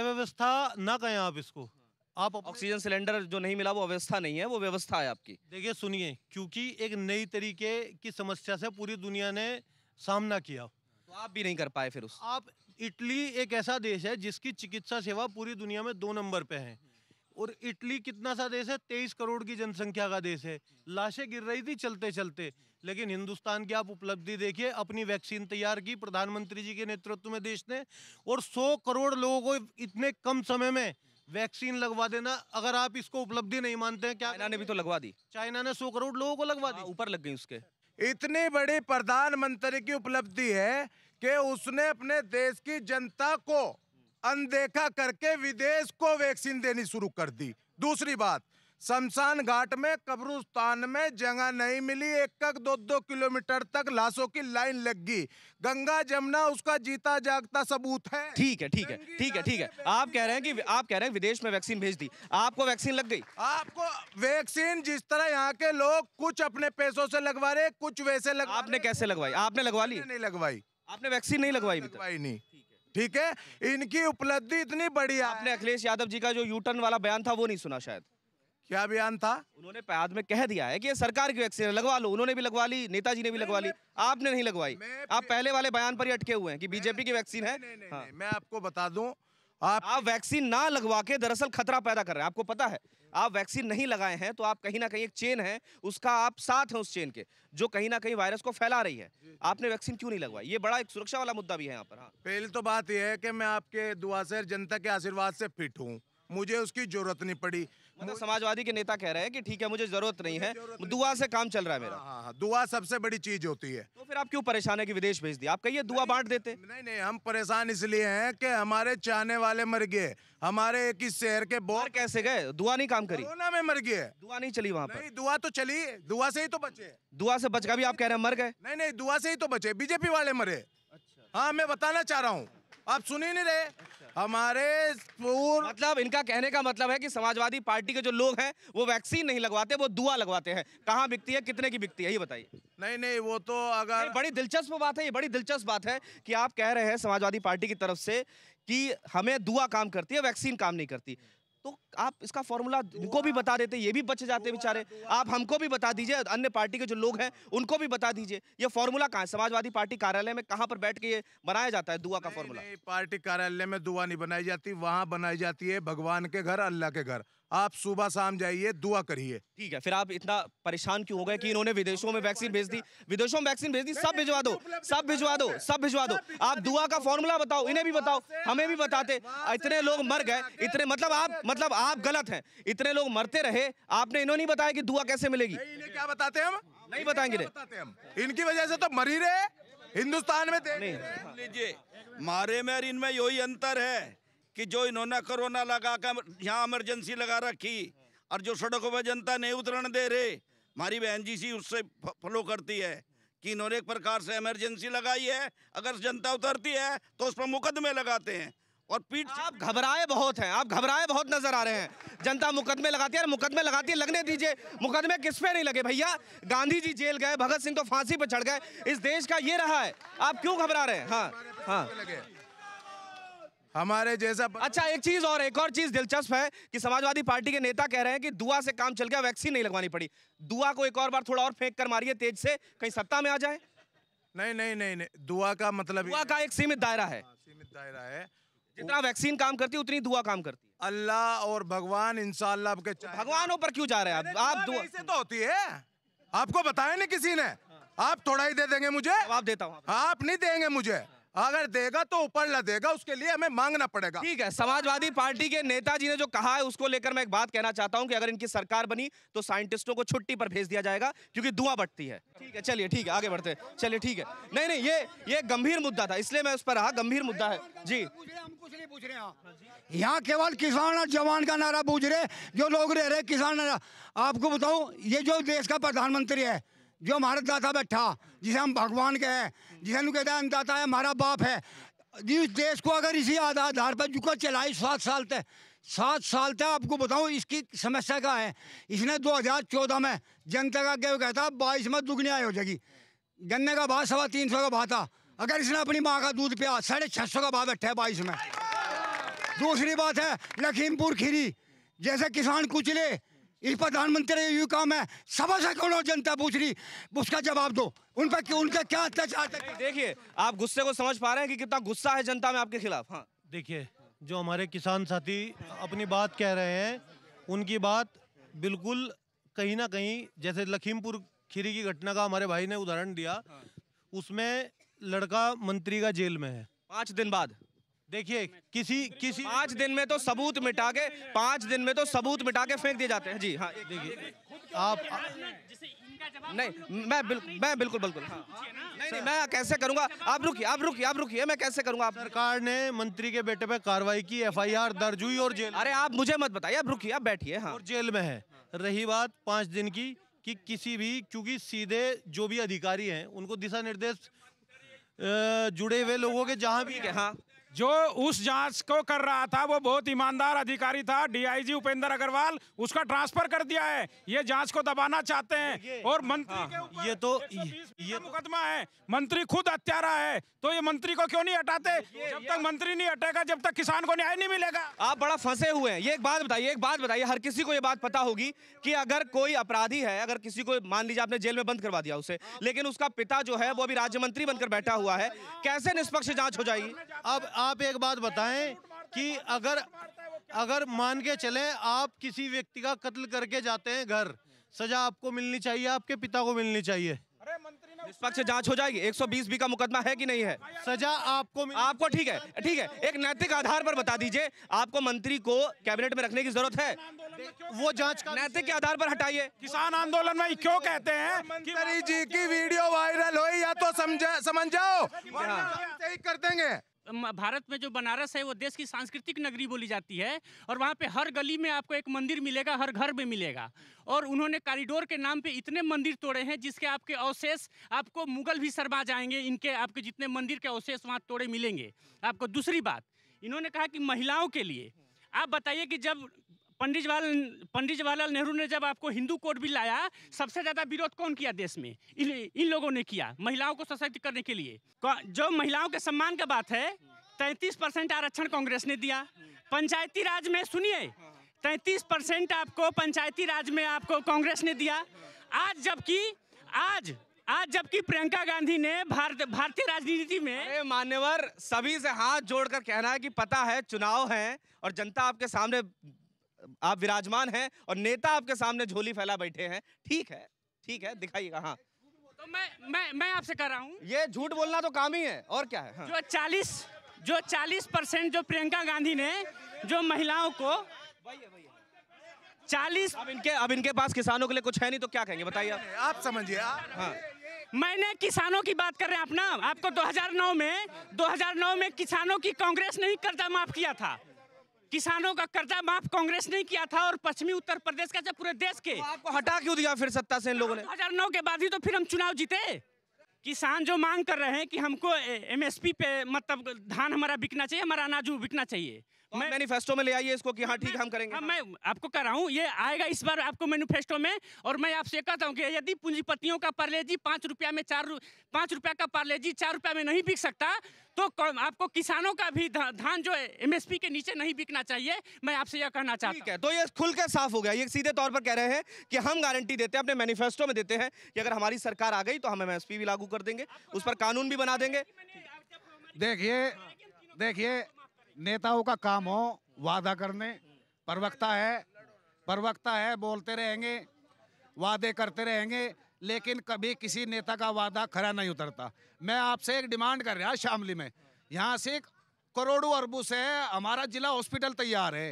अव्यवस्था ना कहें आप इसको आप ऑक्सीजन सिलेंडर जो नहीं मिला वो अव्यवस्था नहीं है वो व्यवस्था है आपकी देखिए सुनिए क्योंकि एक नई तरीके की समस्या से पूरी दुनिया ने सामना किया तो आप भी नहीं कर पाए फिर उस आप इटली एक ऐसा देश है जिसकी चिकित्सा सेवा पूरी दुनिया में दो नंबर पे है और इटली कितना सा देश है तेईस करोड़ की जनसंख्या का देश है लाशें गिर रही थी चलते चलते लेकिन हिंदुस्तान की आप उपलब्धि देखिए अपनी वैक्सीन तैयार की प्रधानमंत्री जी के नेतृत्व में देश ने और सौ करोड़ लोगों को इतने कम समय में वैक्सीन लगवा देना अगर आप इसको उपलब्धि नहीं मानते हैं क्या चाइना ने भी तो लगवा दी चाइना ने सौ करोड़ लोगों को लगवा दी हाँ, ऊपर लग गई उसके इतनी बड़ी प्रधानमंत्री की उपलब्धि है कि उसने अपने देश की जनता को अनदेखा करके विदेश को वैक्सीन देनी शुरू कर दी दूसरी बात शमशान घाट में कब्रुस्तान में जगह नहीं मिली एक एक दो दो किलोमीटर तक लाशों की लाइन लग गई गंगा जमुना उसका जीता जागता सबूत है ठीक है ठीक है ठीक है ठीक है आप कह रहे हैं कि आप कह रहे हैं विदेश में वैक्सीन भेज दी आपको वैक्सीन लग गई आपको वैक्सीन जिस तरह यहाँ के लोग कुछ अपने पैसों से लगवा रहे कुछ वैसे आपने कैसे लगवाई आपने लगवा ली नहीं लगवाई आपने वैक्सीन नहीं लगवाई मतलब? लगवाई नहीं ठीक है इनकी उपलब्धि इतनी बड़ी है आपने अखिलेश यादव जी का जो यूटर्न वाला बयान था वो नहीं सुना शायद क्या बयान था उन्होंने प्याद में कह दिया है कि सरकार की वैक्सीन लगवा लो उन्होंने भी लगवा ली नेताजी ने भी लगवा ली आपने नहीं लगवाई आप पहले वाले बयान पर ही अटके हुए हैं कि बीजेपी की वैक्सीन है हाँ। मैं आपको बता दूं आप आप वैक्सीन ना लगवा के दरअसल खतरा पैदा कर रहे हैं आपको पता है आप वैक्सीन नहीं लगाए हैं तो आप कहीं ना कहीं एक चेन है उसका आप साथ हैं उस चेन के जो कहीं ना कहीं वायरस को फैला रही है आपने वैक्सीन क्यों नहीं लगवाई ये बड़ा एक सुरक्षा वाला मुद्दा भी है यहाँ पर हाँ पहली तो बात यह है कि मैं आपके दुआ से जनता के आशीर्वाद से फिट हूँ मुझे उसकी जरूरत नहीं पड़ी मतलब समाजवादी के नेता कह रहे हैं कि ठीक है मुझे जरूरत नहीं है दुआ से काम चल रहा है मेरा हाँ, हाँ, हाँ, दुआ सबसे बड़ी चीज होती है तो फिर आप क्यों परेशान है कि विदेश भेज दिया आप कहिए दुआ बांट देते नहीं नहीं हम परेशान इसलिए हैं कि हमारे चाहने वाले मर गए हमारे एक ही शहर के बोर कैसे गए दुआ नहीं काम करी कोरोना में मर गए दुआ नहीं चली वहाँ पर दुआ तो चली दुआ से ही तो बचे दुआ से बच गया भी आप कह रहे हैं मर गए नहीं नहीं दुआ से ही तो बचे बीजेपी वाले मरे अच्छा हाँ मैं बताना चाह रहा हूँ आप सुन ही नहीं रहे हमारे पूर्व मतलब इनका कहने का मतलब है कि समाजवादी पार्टी के जो लोग हैं वो वैक्सीन नहीं लगवाते वो दुआ लगवाते हैं कहाँ बिकती है कितने की बिकती है ये बताइए नहीं नहीं वो तो अगर बड़ी दिलचस्प बात है ये बड़ी दिलचस्प बात है कि आप कह रहे हैं समाजवादी पार्टी की तरफ से कि हमें दुआ काम करती है वैक्सीन काम नहीं करती तो आप इसका फॉर्मूला इनको भी बता देते ये भी बच जाते बेचारे आप हमको भी बता दीजिए अन्य पार्टी के जो लोग हैं उनको भी बता दीजिए ये फॉर्मूला कहाँ समाजवादी पार्टी कार्यालय में कहाँ पर बैठ के ये बनाया जाता है दुआ का फॉर्मूला पार्टी कार्यालय में दुआ नहीं बनाई जाती वहाँ बनाई जाती है भगवान के घर अल्लाह के घर आप सुबह शाम जाइए दुआ करिए ठीक है फिर आप इतना परेशान क्यों हो गए कि इन्होंने विदेशों में वैक्सीन भेज दी विदेशों में वैक्सीन भेज दी सब भिजवा दो सब भिजवा दो सब भिजवा दो आप दुआ का फॉर्मूला बताओ इन्हें भी बताओ हमें भी बताते इतने लोग मर गए इतने मतलब आप मतलब आप गलत हैं इतने लोग मरते रहे आपने इन्होंने बताया कि दुआ कैसे मिलेगी क्या बताते हम नहीं बताएंगे इनकी वजह से तो मरी रहे हिंदुस्तान में लीजिए मारे में इनमें यही अंतर है कि जो इन्होंने कोरोना लगा कर यहाँ इमरजेंसी लगा रखी और जो सड़कों पर जनता नहीं उतरण दे रहे हमारी बहन जी सी उससे फॉलो करती है कि इन्होंने एक प्रकार से इमरजेंसी लगाई है अगर जनता उतरती है तो उस पर मुकदमे लगाते हैं और पीठ आप घबराए बहुत हैं आप घबराए बहुत नजर आ रहे हैं जनता मुकदमे लगाती है मुकदमे लगाती है लगने दीजिए मुकदमे किस पे नहीं लगे भैया गांधी जी जेल गए भगत सिंह तो फांसी पर चढ़ गए इस देश का ये रहा है आप क्यों घबरा रहे हैं हाँ हाँ हमारे जैसा अच्छा एक चीज और एक और चीज दिलचस्प है कि समाजवादी पार्टी के नेता कह रहे हैं कि दुआ से काम चल गया वैक्सीन नहीं लगवानी पड़ी दुआ को एक और बार थोड़ा और फेंक कर मारिए तेज से कहीं सत्ता में आ जाए नहीं नहीं नहीं नहीं दुआ का मतलब दुआ का एक सीमित दायरा है हाँ, सीमित दायरा है जितना वैक्सीन काम करती है उतनी दुआ काम करती है अल्लाह और भगवान इंशाला आपके भगवानों पर क्यों जा रहे हैं आप दुआ तो होती है आपको बताया नहीं किसी ने आप थोड़ा ही दे देंगे मुझे आप देता हूँ आप नहीं देंगे मुझे अगर देगा तो ऊपर लदेगा उसके लिए हमें मांगना पड़ेगा ठीक है समाजवादी पार्टी के नेता जी ने जो कहा है उसको लेकर मैं एक बात कहना चाहता हूं कि अगर इनकी सरकार बनी तो साइंटिस्टों को छुट्टी पर भेज दिया जाएगा क्योंकि दुआ बढ़ती है ठीक है चलिए ठीक है आगे बढ़ते चलिए ठीक है नहीं नहीं ये ये गंभीर मुद्दा था इसलिए मैं उस पर रहा गंभीर मुद्दा है जी हम कुछ नहीं पूछ रहे यहाँ केवल किसान और जवान का नारा पूछ रहे जो लोग रह रहे किसान आपको बताऊ ये जो देश का प्रधानमंत्री है जो हमारा दाता बैठा जिसे हम भगवान कहे हैं जिसे कहते हैं दाता है हमारा बाप है इस देश को अगर इसी आधार पर जुकर चलाई सात साल तक सात साल तक आपको बताऊं इसकी समस्या क्या है इसने 2014 में जनता का क्या कहता बाईस में दुगनी आय हो जाएगी गन्ने का भाव सवा तीन सौ का भाव था अगर इसने अपनी माँ का दूध पिया साढ़े छः सौ का भाव बैठा है बाईस में दूसरी बात है लखीमपुर खीरी जैसे किसान कुचले इस प्रधानमंत्री यू काम है सवा से करोड़ जनता पूछ रही उसका जवाब दो उन पर उनका क्या अत्याचार देखिए आप गुस्से को समझ पा रहे हैं कि कितना गुस्सा है जनता में आपके खिलाफ हाँ देखिए जो हमारे किसान साथी अपनी बात कह रहे हैं उनकी बात बिल्कुल कहीं ना कहीं जैसे लखीमपुर खीरी की घटना का हमारे भाई ने उदाहरण दिया हाँ। उसमें लड़का मंत्री का जेल में है पाँच दिन बाद देखिए किसी किसी पांच दिन में तो सबूत मिटा के पांच दिन में तो सबूत मिटा के फेंक दिए जाते हैं जी हाँ देखिए आप नहीं मैं बिल्कुल मैं बिल्कुल बिल्कुल हाँ। नहीं नहीं मैं कैसे करूंगा आप रुकिए आप रुकिए आप रुकिए मैं कैसे करूंगा आप सरकार ने मंत्री के बेटे पे कार्रवाई की एफआईआर दर्ज हुई और जेल अरे आप मुझे मत बताइए आप रुकिए आप बैठिए हाँ और जेल में है रही बात पांच दिन की कि किसी भी क्योंकि सीधे जो भी अधिकारी हैं उनको दिशा निर्देश जुड़े हुए लोगों के जहाँ भी हाँ जो उस जांच को कर रहा था वो बहुत ईमानदार अधिकारी था डीआईजी उपेंद्र अग्रवाल उसका ट्रांसफर कर दिया है ये जांच को दबाना चाहते हैं और मंत्री हाँ, के ऊपर ये तो ये तो- मुकदमा है मंत्री खुद हत्यारा है तो ये मंत्री को क्यों नहीं हटाते जब तक मंत्री नहीं हटेगा जब तक किसान को न्याय नहीं मिलेगा आप बड़ा फंसे हुए हैं ये एक बात बताइए एक बात बताइए हर किसी को ये बात पता होगी कि अगर कोई अपराधी है अगर किसी को मान लीजिए आपने जेल में बंद करवा दिया उसे लेकिन उसका पिता जो है वो अभी राज्य मंत्री बनकर बैठा हुआ है कैसे निष्पक्ष जाँच हो जाएगी अब आप एक बात बताएं कि अगर अगर मान के चले आप किसी व्यक्ति का कत्ल करके जाते हैं घर सजा आपको मिलनी चाहिए आपके पिता को मिलनी चाहिए निष्पक्ष जांच हो जाएगी 120 बी का मुकदमा है कि नहीं है सजा आपको आपको ठीक है ठीक है एक नैतिक आधार पर बता दीजिए आपको मंत्री को कैबिनेट में रखने की जरूरत है वो जांच नैतिक के आधार पर हटाइए किसान आंदोलन में क्यों कहते हैं मंत्री जी की वीडियो वायरल हो या तो समझ जाओ कर देंगे भारत में जो बनारस है वो देश की सांस्कृतिक नगरी बोली जाती है और वहाँ पे हर गली में आपको एक मंदिर मिलेगा हर घर में मिलेगा और उन्होंने कॉरिडोर के नाम पे इतने मंदिर तोड़े हैं जिसके आपके अवशेष आपको मुगल भी शर्मा जाएंगे इनके आपके जितने मंदिर के अवशेष वहाँ तोड़े मिलेंगे आपको दूसरी बात इन्होंने कहा कि महिलाओं के लिए आप बताइए कि जब पंडित जवाहरलाल पंडित जवाहरलाल नेहरू ने जब आपको हिंदू कोड भी लाया सबसे ज़्यादा विरोध कौन किया देश में इन इन लोगों ने किया महिलाओं को सशक्त करने के लिए जो महिलाओं के सम्मान का बात है तैतीस परसेंट आरक्षण कांग्रेस ने दिया पंचायती राज में सुनिए तैतीस परसेंट आपको पंचायती राज में आपको कांग्रेस ने दिया आज जबकि आज आज जबकि प्रियंका गांधी ने भारत भारतीय राजनीति में मान्यवर सभी से हाथ जोड़कर कहना है कि पता है चुनाव है और जनता आपके सामने आप विराजमान हैं और नेता आपके सामने झोली फैला बैठे हैं ठीक है ठीक है दिखाइएगा हाँ तो मैं मैं मैं आपसे कह रहा हूँ ये झूठ बोलना तो काम ही है और क्या है हाँ। जो चालीस जो 40 परसेंट जो प्रियंका गांधी ने जो महिलाओं को चालीस अब इनके अब इनके पास किसानों के लिए कुछ है नहीं तो क्या कहेंगे बताइए आप समझिए हाँ मैंने किसानों की बात कर रहे हैं आप ना आपको 2009 में 2009 में किसानों की कांग्रेस ने ही कर्जा माफ किया था किसानों का कर्जा माफ कांग्रेस ने किया था और पश्चिमी उत्तर प्रदेश का पूरे देश के तो आपको हटा क्यों दिया फिर सत्ता से इन लोगों ने 2009 के बाद ही तो फिर हम चुनाव जीते किसान जो मांग कर रहे हैं कि हमको एमएसपी पे मतलब धान हमारा बिकना चाहिए हमारा अनाज बिकना चाहिए तो मैं मैनिफेस्टो में ले आइए इसको कि हाँ ठीक हम करेंगे हाँ, मैं आपको कह रहा हूँ ये आएगा इस बार आपको मैनिफेस्टो में और मैं आपसे कहता हूँ कि यदि पूंजीपतियों का पार्ले जी पाँच रुपया में चार पाँच रुपया का पार्ले जी चार रुपया में नहीं बिक सकता तो आपको किसानों का भी धान जो है एमएसपी के नीचे नहीं बिकना चाहिए मैं आपसे यह कहना चाहता हूँ तो ये खुल के साफ हो गया ये सीधे तौर पर कह रहे हैं कि हम गारंटी देते हैं अपने मैनिफेस्टो में देते हैं कि अगर हमारी सरकार आ गई तो हम एमएसपी भी लागू कर देंगे उस पर कानून भी बना देंगे देखिए देखिए नेताओं का काम हो वादा करने प्रवक्ता है प्रवक्ता है बोलते रहेंगे वादे करते रहेंगे लेकिन कभी किसी नेता का वादा खरा नहीं उतरता मैं आपसे एक डिमांड कर रहा शामली में यहाँ से करोड़ों अरबों से हमारा जिला हॉस्पिटल तैयार है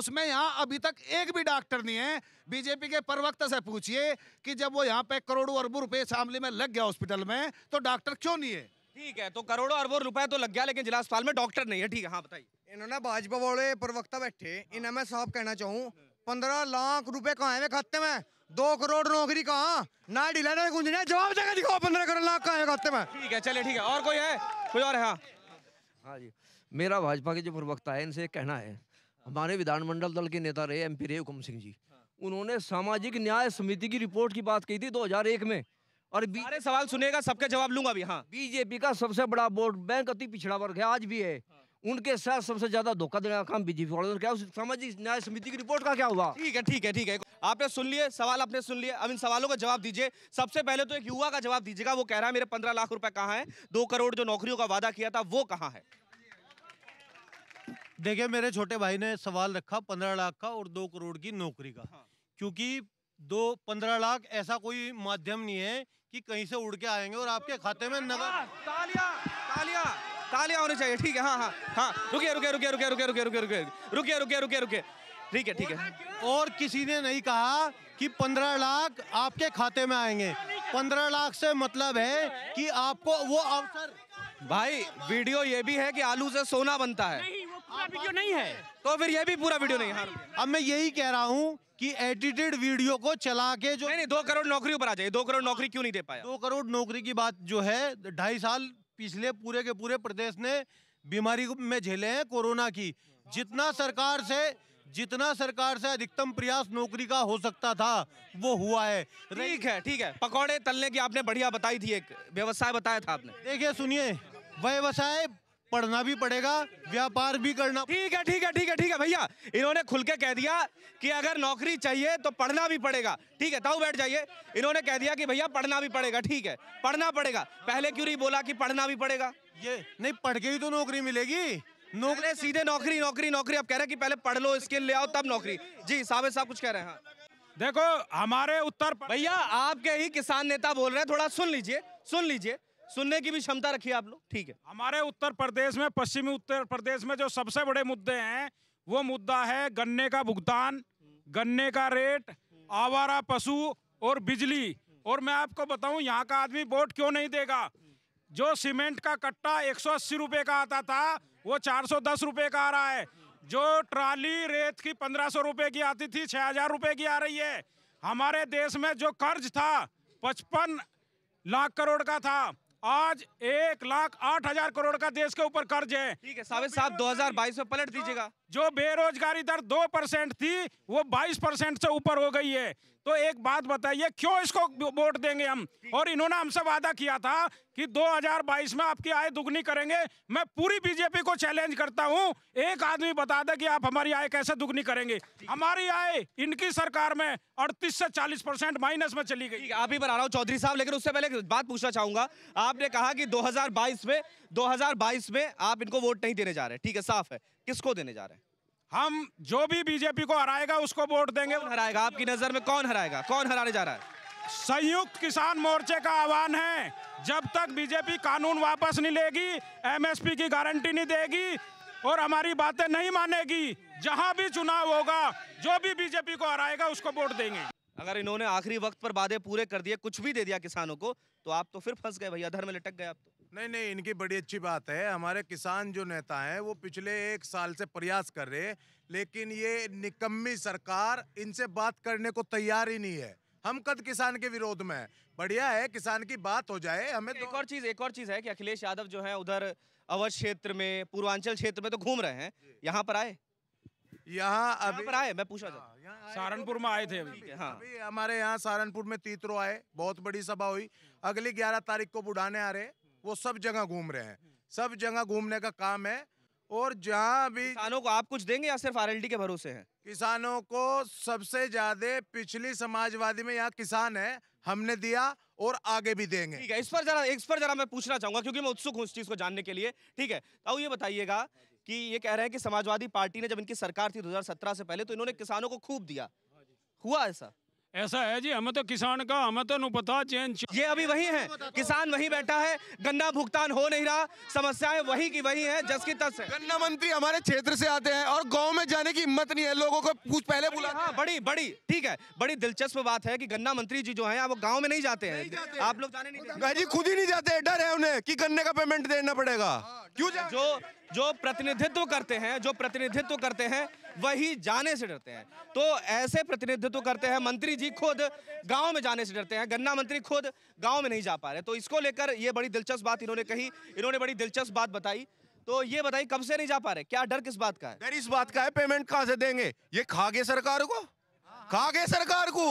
उसमें यहाँ अभी तक एक भी डॉक्टर नहीं है बीजेपी के प्रवक्ता से पूछिए कि जब वो यहाँ पे करोड़ों अरबों रुपए शामली में लग गया हॉस्पिटल में तो डॉक्टर क्यों नहीं है ठीक है तो करोड़ों अरबों रुपए तो लग गया लेकिन जिला अस्पताल में डॉक्टर नहीं है ठीक है हाँ बताइए इन्होंने भाजपा वाले प्रवक्ता बैठे हाँ। इन्हें मैं साफ कहना चाहूँ पंद्रह लाख रुपए कहा है खाते में दो करोड़ नौकरी कहाँ ना ढीला ना गुंजना जवाब देगा दिखाओ पंद्रह करोड़ लाख कहा है खाते में ठीक है चले ठीक है और कोई है कोई और है हाँ हाँ जी मेरा भाजपा के जो प्रवक्ता है इनसे कहना है हमारे विधानमंडल दल के नेता रहे एम पी रे हुकुम सिंह जी हाँ। उन्होंने सामाजिक न्याय समिति की रिपोर्ट की बात की थी 2001 में और सारे सवाल सुनेगा सबके जवाब लूंगा भी हाँ बीजेपी का सबसे बड़ा वोट बैंक अति पिछड़ा वर्ग है आज भी है हाँ। उनके साथ सबसे ज्यादा धोखा देने का काम बीजेपी वालों ने क्या सामाजिक न्याय समिति की रिपोर्ट का क्या हुआ ठीक है ठीक है ठीक है आपने सुन लिए सवाल आपने सुन लिए अब इन सवालों का जवाब दीजिए सबसे पहले तो एक युवा का जवाब दीजिएगा वो कह रहा है मेरे पंद्रह लाख रुपए कहाँ है दो करोड़ जो नौकरियों का वादा किया था वो कहाँ है देखिए मेरे छोटे भाई ने सवाल रखा पंद्रह लाख का और दो करोड़ की नौकरी का हाँ। क्योंकि दो पंद्रह लाख ऐसा कोई माध्यम नहीं है कि कहीं से उड़ के आएंगे और आपके खाते में नगर तालिया तालिया तालियां होनी चाहिए ठीक है हाँ हाँ हाँ रुके रुके रुके रुके रुके रुके रुके रुके रुके रुके रुके रुके ठीक है ठीक है और किसी ने नहीं कहा कि पंद्रह लाख आपके खाते में आएंगे पंद्रह लाख से मतलब है कि आपको वो अवसर भाई वीडियो ये भी है कि आलू से सोना बनता है वीडियो नहीं है तो फिर ये भी पूरा वीडियो नहीं है अब मैं यही कह रहा हूँ कि एडिटेड वीडियो को चला के जो नहीं नहीं दो करोड़ नौकरी ऊपर आ जाए दो करोड़ नौकरी क्यों नहीं दे पाया दो करोड़ नौकरी की बात जो है ढाई साल पिछले पूरे के पूरे प्रदेश ने बीमारी में झेले हैं कोरोना की जितना सरकार से जितना सरकार से अधिकतम प्रयास नौकरी का हो सकता था वो हुआ है ठीक है ठीक है पकौड़े तलने की आपने बढ़िया बताई थी एक व्यवसाय बताया था आपने देखिए सुनिए व्यवसाय पढ़ना भी पड़ेगा व्यापार भी करना ठीक है ठीक है ठीक है ठीक है भैया इन्होंने खुल के कह दिया कि अगर नौकरी चाहिए तो पढ़ना भी पड़ेगा ठीक है ताऊ बैठ जाइए इन्होंने कह दिया कि भैया पढ़ना भी पड़ेगा ठीक है पढ़ना पड़ेगा पहले क्यों नहीं बोला कि पढ़ना भी पड़ेगा ये नहीं पढ़ के ही तो नौकरी मिलेगी नौकरी सीधे नौकरी नौकरी नौकरी आप कह रहे हैं कि पहले पढ़ लो स्किल ले आओ तब नौकरी जी साहब साहब कुछ कह रहे हैं हाँ। देखो हमारे उत्तर भैया आपके ही किसान नेता बोल रहे हैं थोड़ा सुन लीजिए सुन लीजिए सुनने की भी क्षमता रखिए आप लोग ठीक है हमारे उत्तर प्रदेश में पश्चिमी उत्तर प्रदेश में जो सबसे बड़े मुद्दे हैं वो मुद्दा है गन्ने का भुगतान गन्ने का रेट आवारा पशु और बिजली और मैं आपको बताऊं यहाँ का आदमी वोट क्यों नहीं देगा जो सीमेंट का कट्टा एक सौ का आता था वो चार सौ का आ रहा है जो ट्राली रेत की पंद्रह सौ रुपए की आती थी छह हजार रुपए की आ रही है हमारे देश में जो कर्ज था पचपन लाख करोड़ का था आज एक लाख आठ हजार करोड़ का देश के ऊपर कर्ज है ठीक है साबिर साहब 2022 तो में पलट दीजिएगा जो बेरोजगारी दर दो परसेंट थी वो बाईस परसेंट से ऊपर हो गई है तो एक बात बताइए क्यों इसको वोट देंगे हम और इन्होंने हमसे वादा किया था कि 2022 में आपकी आय दुगनी करेंगे मैं पूरी बीजेपी को चैलेंज करता हूं एक आदमी बता दे कि आप हमारी आय कैसे दुगनी करेंगे हमारी आय इनकी सरकार में अड़तीस से 40 परसेंट माइनस में चली गई आप ही बना रहा हूँ चौधरी साहब लेकिन उससे पहले बात पूछना चाहूंगा आपने कहा कि दो में 2022 में आप इनको वोट नहीं देने जा रहे ठीक है साफ है किसको देने जा रहे हैं हम जो भी बीजेपी को हराएगा उसको वोट देंगे हराएगा आपकी नजर में कौन हराएगा कौन हराने जा रहा है संयुक्त किसान मोर्चे का आह्वान है जब तक बीजेपी कानून वापस नहीं लेगी एमएसपी की गारंटी नहीं देगी और हमारी बातें नहीं मानेगी जहां भी चुनाव होगा जो भी बीजेपी को हराएगा उसको वोट देंगे अगर इन्होंने आखिरी वक्त पर वादे पूरे कर दिए कुछ भी दे दिया किसानों को तो आप तो फिर फंस गए भैया धर में लटक गए आप तो नहीं नहीं इनकी बड़ी अच्छी बात है हमारे किसान जो नेता हैं वो पिछले एक साल से प्रयास कर रहे लेकिन ये निकम्मी सरकार इनसे बात करने को तैयार ही नहीं है हम कद किसान के विरोध में बढ़िया है किसान की बात हो जाए हमें एक और चीज एक और चीज है कि अखिलेश यादव जो है उधर अवध क्षेत्र में पूर्वांचल क्षेत्र में तो घूम रहे हैं यहाँ पर आए यहाँ अभी पर आए मैं पूछा था हाँ, सहारनपुर में आए थे अभी हाँ। अभी हमारे यहाँ सहारनपुर में तीतरो आए बहुत बड़ी सभा हुई अगली ग्यारह तारीख को बुढ़ाने आ रहे हैं वो सब जगह घूम रहे हैं सब जगह घूमने का काम है और जहाँ भी किसानों को आप कुछ देंगे या सिर्फ आर के भरोसे हैं किसानों को सबसे ज्यादा पिछली समाजवादी में यहाँ किसान है हमने दिया और आगे भी देंगे ठीक है इस पर जरा इस पर जरा मैं पूछना चाहूंगा क्योंकि मैं उत्सुक हूँ इस चीज को जानने के लिए ठीक है तो ये बताइएगा कि ये कह रहे हैं कि समाजवादी पार्टी ने जब इनकी सरकार थी 2017 से पहले तो इन्होंने किसानों को खूब दिया हुआ ऐसा ऐसा है जी हमें तो किसान का हमें तो पता चेंज ये अभी वही है किसान वही बैठा है गन्ना भुगतान हो नहीं रहा समस्याएं वही की वही है जस की तस है गन्ना मंत्री हमारे क्षेत्र से आते हैं और गांव में जाने की हिम्मत नहीं है लोगों को पूछ पहले बुला हाँ, बड़ी बड़ी ठीक है बड़ी दिलचस्प बात है की गन्ना मंत्री जी जो है वो गाँव में नहीं जाते हैं आप लोग जाने नहीं खुद ही नहीं जाते डर है उन्हें की गन्ने का पेमेंट देना पड़ेगा हाँ, क्यों जो जो प्रतिनिधित्व करते हैं जो प्रतिनिधित्व करते हैं वही जाने से डरते हैं तो ऐसे प्रतिनिधित्व करते हैं मंत्री जी खुद गांव में जाने से डरते हैं गन्ना मंत्री खुद गांव में नहीं जा पा रहे तो इसको लेकर ये बड़ी दिलचस्प बात इन्होंने कही इन्होंने बड़ी दिलचस्प बात बताई तो ये बताई कब से नहीं जा पा रहे क्या डर किस बात का है डर इस बात का है पेमेंट कहाँ से देंगे ये गए सरकार को खागे सरकार को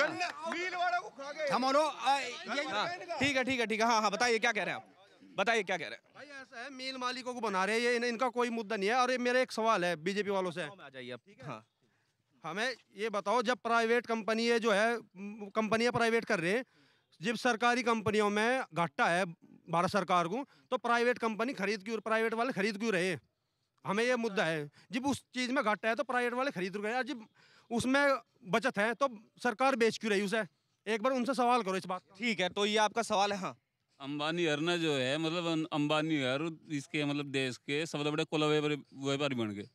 गन्ना को खागे हम ठीक है ठीक है ठीक है हाँ हाँ बताइए क्या कह रहे हैं आप बताइए क्या कह रहे हैं भाई ऐसा है मेल मालिकों को बना रहे हैं ये इनका कोई मुद्दा नहीं है और ये मेरा एक सवाल है बीजेपी वालों से आ जाइए आप हाँ हमें ये बताओ जब प्राइवेट कंपनी जो है कंपनियाँ प्राइवेट कर रहे हैं जब सरकारी कंपनियों में घाटा है भारत सरकार को तो प्राइवेट कंपनी खरीद क्यों प्राइवेट वाले खरीद क्यों रहे हमें ये मुद्दा है जब उस चीज़ में घाटा है तो प्राइवेट वाले खरीद रहे जब उसमें बचत है तो सरकार बेच क्यों रही उसे एक बार उनसे सवाल करो इस बात ठीक है तो ये आपका सवाल है हाँ अंबानी हरना जो है मतलब अं-, अंबानी हर इसके मतलब देश के सबसे बड़े कोला व्यापारी बन गए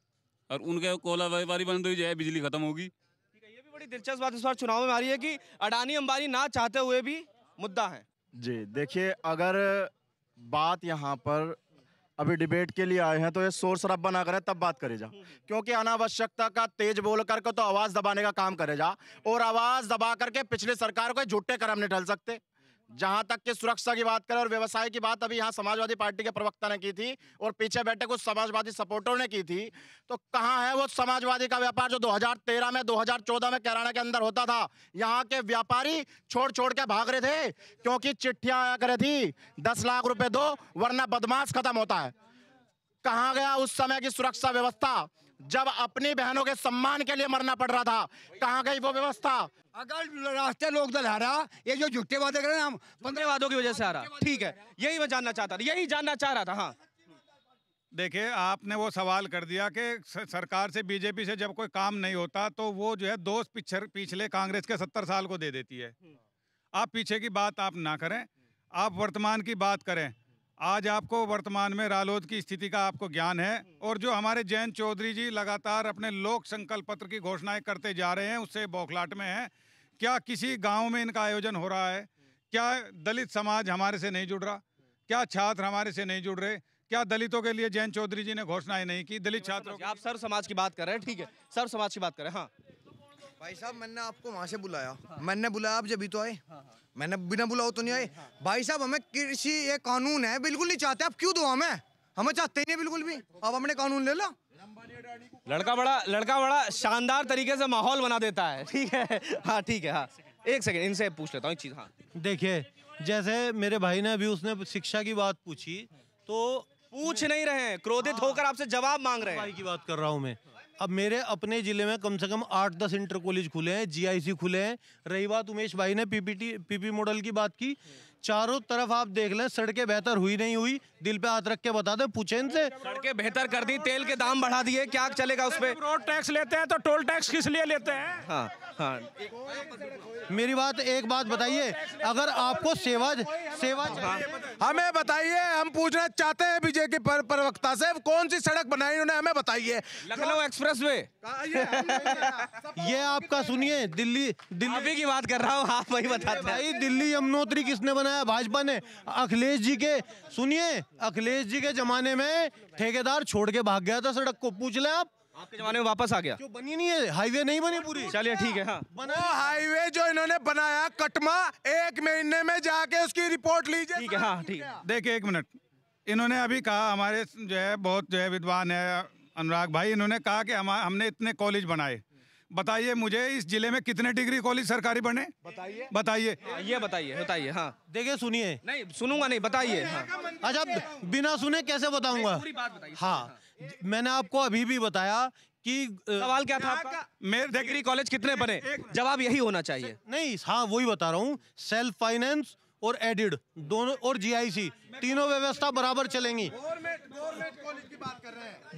और उनके कोला व्यापारी बन तो जाए बिजली खत्म होगी ठीक है ये भी बड़ी दिलचस्प बात इस बार चुनाव में आ रही है कि अडानी अंबानी ना चाहते हुए भी मुद्दा है जी देखिए अगर बात यहाँ पर अभी डिबेट के लिए आए हैं तो ये शोर शराब बना करें तब बात करे जा हम्म। क्योंकि अनावश्यकता का तेज बोल करके तो आवाज़ दबाने का काम करे जा और आवाज़ दबा करके पिछले सरकार को झूठे कर्म नहीं ढल सकते जहां तक की सुरक्षा की बात करें और व्यवसाय की बात अभी यहाँ समाजवादी पार्टी के प्रवक्ता ने की थी और पीछे बैठे कुछ समाजवादी सपोर्टरों ने की थी तो कहाँ है वो समाजवादी का व्यापार जो 2013 में 2014 में कैराना के अंदर होता था यहाँ के व्यापारी छोड़ छोड़ के भाग रहे थे क्योंकि चिट्ठियां आया करे थी दस लाख रुपए दो वरना बदमाश खत्म होता है कहाँ गया उस समय की सुरक्षा व्यवस्था जब अपनी बहनों के सम्मान के लिए मरना पड़ रहा था कहाँ गई वो व्यवस्था अगर रास्ते लोग दल हारा ये जो झूठे वादे कर रहे हैं हम पंद्रह वादों की वजह से हारा ठीक है यही मैं जानना चाहता था यही जानना चाह रहा था हाँ देखिए आपने वो सवाल कर दिया कि सरकार से बीजेपी से जब कोई काम नहीं होता तो वो जो है दोष पिछर पिछले कांग्रेस के सत्तर साल को दे देती है आप पीछे की बात आप ना करें आप वर्तमान की बात करें आज आपको वर्तमान में रालोद की स्थिति का आपको ज्ञान है और जो हमारे जयंत चौधरी जी लगातार अपने लोक संकल्प पत्र की घोषणाएं करते जा रहे हैं उससे बौखलाट में है क्या किसी गांव में इनका आयोजन हो रहा है क्या दलित समाज हमारे से नहीं जुड़ रहा क्या छात्र हमारे से नहीं जुड़ रहे क्या दलितों के लिए जयंत चौधरी जी ने घोषणाएं नहीं की दलित छात्रों आप सर्व समाज की बात कर रहे हैं ठीक है सर्व समाज की बात कर रहे हैं हाँ भाई साहब मैंने आपको वहाँ से बुलाया हाँ। मैंने बुलाया आप जब भी तो आए हाँ, मैंने बिना बुलाओ तो नहीं आए हाँ। भाई साहब हमें कृषि ये कानून है बिल्कुल नहीं चाहते आप क्यों दो हमें हमें चाहते ही नहीं बिल्कुल भी अब हमने कानून ले लो लड़का बड़ा लड़का बड़ा शानदार तरीके से माहौल बना देता है ठीक है हाँ ठीक है हाँ एक सेकेंड इनसे पूछ लेता हूँ एक चीज़ हाँ देखिए जैसे मेरे भाई ने अभी उसने शिक्षा की बात पूछी तो पूछ नहीं रहे क्रोधित हाँ। होकर आपसे जवाब मांग रहे हैं भाई की बात कर रहा हूँ मैं अब मेरे अपने ज़िले में कम से कम आठ दस इंटर कॉलेज खुले हैं जीआईसी खुले हैं रही बात उमेश भाई ने पीपीटी पीपी मॉडल की बात की चारों तरफ आप देख लें सड़कें बेहतर हुई नहीं हुई दिल पे हाथ रख के बता दे पूछे इनसे सड़कें बेहतर कर दी तेल के दाम बढ़ा दिए क्या चलेगा उस पर रोड टैक्स लेते हैं तो टोल टैक्स किस लिए लेते हैं हाँ हाँ मेरी बात एक बात बताइए अगर आपको सेवा सेवा हमें बताइए हम पूछना चाहते हैं बीजेपी पर, प्रवक्ता से कौन सी सड़क बनाई उन्होंने हमें बताइए लखनऊ एक्सप्रेस वे हाँ, ये आपका सुनिए दिल्ली दिल्ली की बात कर रहा हूँ आप वही बताते भाई दिल्ली यमुनोत्री किसने बनाया भाजपा ने अखिलेश जी के सुनिए अखिलेश जी के जमाने में ठेकेदार छोड़ के भाग गया था सड़क को पूछ ले आप आपके जमाने में वापस आ गया जो बनी नहीं है हाईवे नहीं बनी पूरी चलिए ठीक है हाँ बना हाईवे जो इन्होंने बनाया कटमा एक महीने में जाके उसकी रिपोर्ट लीजिए ठीक है हाँ ठीक है देखिए एक मिनट इन्होंने अभी कहा हमारे जो है बहुत जो है विद्वान है अनुराग भाई इन्होंने कहा कि हम हमने इतने कॉलेज बनाए बताइए मुझे इस जिले में कितने डिग्री कॉलेज सरकारी बने बताइए बताइए हाँ, ये बताइए बताइए हाँ देखिए सुनिए नहीं सुनूंगा नहीं बताइए हाँ। अच्छा बिना सुने कैसे बताऊंगा पूरी बात बताइए हाँ, हाँ। मैंने आपको अभी भी बताया कि सवाल क्या था आपका मेरे डिग्री कॉलेज कितने बने जवाब यही होना चाहिए नहीं हाँ वही बता रहा हूँ सेल्फ फाइनेंस और एडिड दोनों और जीआईसी तीनों व्यवस्था बराबर चलेंगी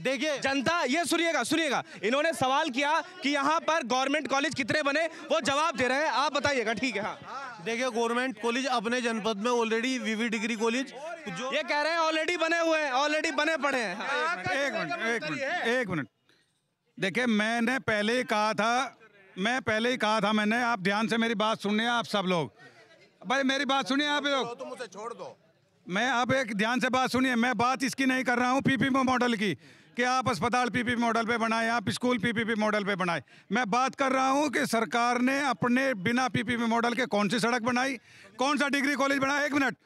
देखिए जनता ये सुनिएगा सुनिएगा इन्होंने सवाल किया कि यहाँ पर गवर्नमेंट कॉलेज कितने बने वो जवाब दे रहे हैं आप बताइएगा ठीक है हाँ देखिए गवर्नमेंट कॉलेज अपने जनपद में ऑलरेडी वीवी डिग्री कॉलेज जो ये कह रहे हैं ऑलरेडी बने हुए हैं ऑलरेडी बने पड़े हैं एक मिनट एक मिनट एक मिनट देखिए मैंने पहले ही कहा था मैं पहले ही कहा था मैंने आप ध्यान से मेरी बात सुनिए आप सब लोग भाई मेरी बात सुनिए आप लोग तुम तो उसे छोड़ दो मैं आप एक ध्यान से बात सुनिए मैं बात इसकी नहीं कर रहा हूँ पीपीपी मॉडल की कि आप अस्पताल पीपीपी मॉडल पे बनाए आप स्कूल पीपीपी मॉडल पे बनाए मैं बात कर रहा हूँ कि सरकार ने अपने बिना पीपीपी मॉडल के कौन सी सड़क बनाई कौन सा डिग्री कॉलेज बनाया एक मिनट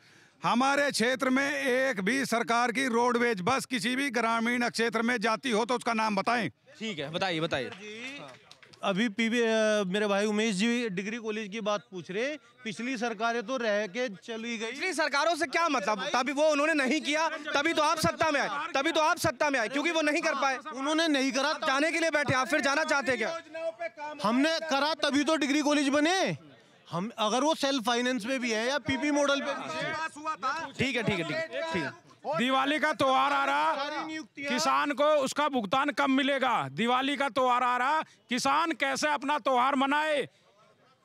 हमारे क्षेत्र में एक भी सरकार की रोडवेज बस किसी भी ग्रामीण क्षेत्र में जाती हो तो उसका नाम बताएं ठीक है बताइए बताइए अभी पी मेरे भाई उमेश जी डिग्री कॉलेज की बात पूछ रहे पिछली सरकारें तो रह के चली गई पिछली सरकारों से क्या मतलब तभी वो उन्होंने नहीं किया तभी तो आप सत्ता में आए तभी तो आप सत्ता में आए क्योंकि वो नहीं कर पाए उन्होंने नहीं करा जाने के लिए बैठे आप फिर जाना चाहते क्या हमने करा तभी तो डिग्री कॉलेज बने हम अगर वो सेल्फ फाइनेंस में भी है या पीपी मॉडल पे ठीक है ठीक है ठीक है ठीक है दिवाली का त्योहार आ रहा किसान को उसका भुगतान कम मिलेगा दिवाली का त्योहार आ रहा किसान कैसे अपना त्योहार मनाए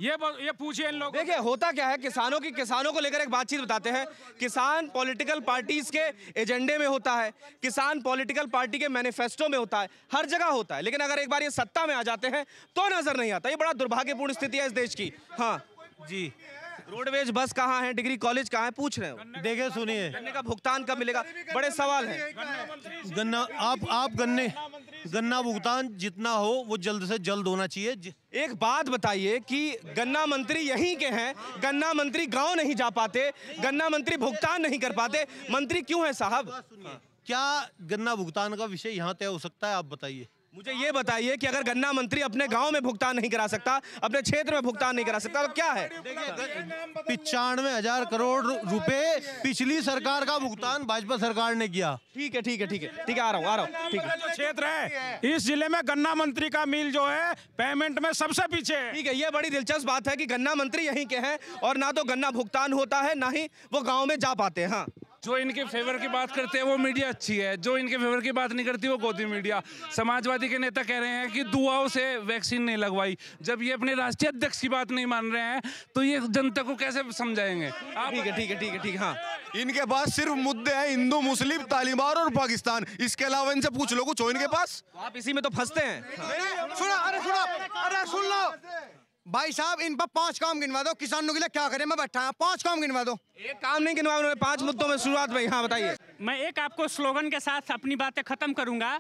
ये ये पूछिए इन लोगों देखिए होता क्या है किसानों की किसानों को लेकर एक बातचीत बताते हैं किसान पॉलिटिकल पार्टीज के एजेंडे में होता है किसान पॉलिटिकल पार्टी के मैनिफेस्टो में होता है हर जगह होता है लेकिन अगर एक बार ये सत्ता में आ जाते हैं तो नजर नहीं आता ये बड़ा दुर्भाग्यपूर्ण स्थिति है इस देश की हाँ जी रोडवेज बस कहाँ है डिग्री कॉलेज कहाँ है पूछ रहे हो देखे सुनिए गन्ने का भुगतान कब मिलेगा बड़े सवाल है गन्ना आप आप गन्ने गन्ना भुगतान जितना हो वो जल्द से जल्द होना चाहिए एक बात बताइए कि गन्ना मंत्री यहीं के हैं गन्ना मंत्री गांव नहीं जा पाते गन्ना मंत्री भुगतान नहीं कर पाते मंत्री क्यों है साहब क्या गन्ना भुगतान का विषय यहाँ तय हो सकता है आप बताइए मुझे ये बताइए कि अगर गन्ना मंत्री अपने गांव में भुगतान नहीं करा सकता अपने क्षेत्र में भुगतान नहीं करा सकता तो क्या है पिचानवे हजार करोड़ रुपए पिछली सरकार का भुगतान भाजपा सरकार ने किया ठीक है ठीक है ठीक है ठीक है आ रहा हूँ आ रहा हूँ ठीक है जो क्षेत्र है इस जिले में गन्ना मंत्री का मिल जो है पेमेंट में सबसे पीछे ठीक है ये बड़ी दिलचस्प बात है की गन्ना मंत्री यही के है और ना तो गन्ना भुगतान होता है ना ही वो गाँव में जा पाते हैं हाँ जो इनके फेवर की बात करते हैं वो मीडिया अच्छी है जो इनके फेवर की बात नहीं करती वो गोदी मीडिया समाजवादी के नेता कह रहे हैं कि दुआओं से वैक्सीन नहीं लगवाई जब ये अपने राष्ट्रीय अध्यक्ष की बात नहीं मान रहे हैं तो ये जनता को कैसे समझाएंगे ठीक है ठीक है ठीक है ठीक है हाँ इनके पास सिर्फ मुद्दे हैं हिंदू मुस्लिम तालिबान और पाकिस्तान इसके अलावा इनसे पूछ लो कुछ हो इनके पास आप इसी में तो फंसते हैं सुना अरे सुना अरे सुन लो भाई साहब इन पर पांच काम गिनवा दो किसानों के लिए क्या करें मैं बैठा हूँ पांच काम गिनवा दो एक काम नहीं गिनवा उन्होंने पांच मुद्दों में शुरुआत भाई हाँ बताइए मैं एक आपको स्लोगन के साथ अपनी बातें खत्म करूंगा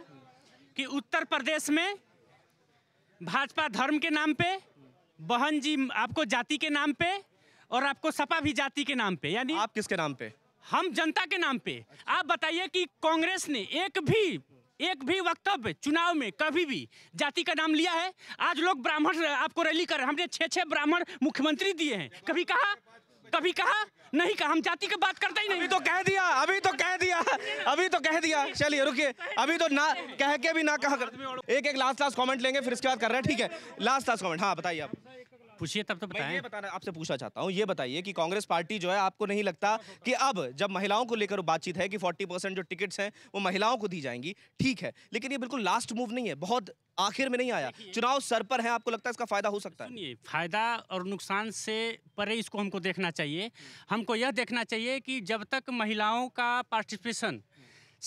कि उत्तर प्रदेश में भाजपा धर्म के नाम पे बहन जी आपको जाति के नाम पे और आपको सपा भी जाति के नाम पे यानी आप किसके नाम पे हम जनता के नाम पे आप बताइए कि कांग्रेस ने एक भी एक भी वक्तव्य चुनाव में कभी भी जाति का नाम लिया है आज लोग ब्राह्मण आपको रैली कर हमने छः छः ब्राह्मण मुख्यमंत्री दिए हैं कभी कहा कभी कहा नहीं कहा हम जाति की बात करते ही नहीं अभी तो कह दिया अभी तो कह दिया अभी तो कह दिया चलिए रुकिए अभी तो ना कह के भी ना कहा कर एक एक लास्ट लास्ट कमेंट लेंगे फिर इसके बाद कर रहे हैं ठीक है लास्ट लास्ट कमेंट हाँ बताइए आप पूछिए तब तो बताएं ये बताना आपसे पूछना चाहता हूँ ये बताइए कि कांग्रेस पार्टी जो है आपको नहीं लगता कि अब जब महिलाओं को लेकर बातचीत है कि 40 परसेंट जो टिकट्स हैं वो महिलाओं को दी जाएंगी ठीक है लेकिन ये बिल्कुल लास्ट मूव नहीं है बहुत आखिर में नहीं आया चुनाव सर पर है आपको लगता है इसका फायदा हो सकता है फायदा और नुकसान से परे इसको हमको देखना चाहिए हमको यह देखना चाहिए कि जब तक महिलाओं का पार्टिसिपेशन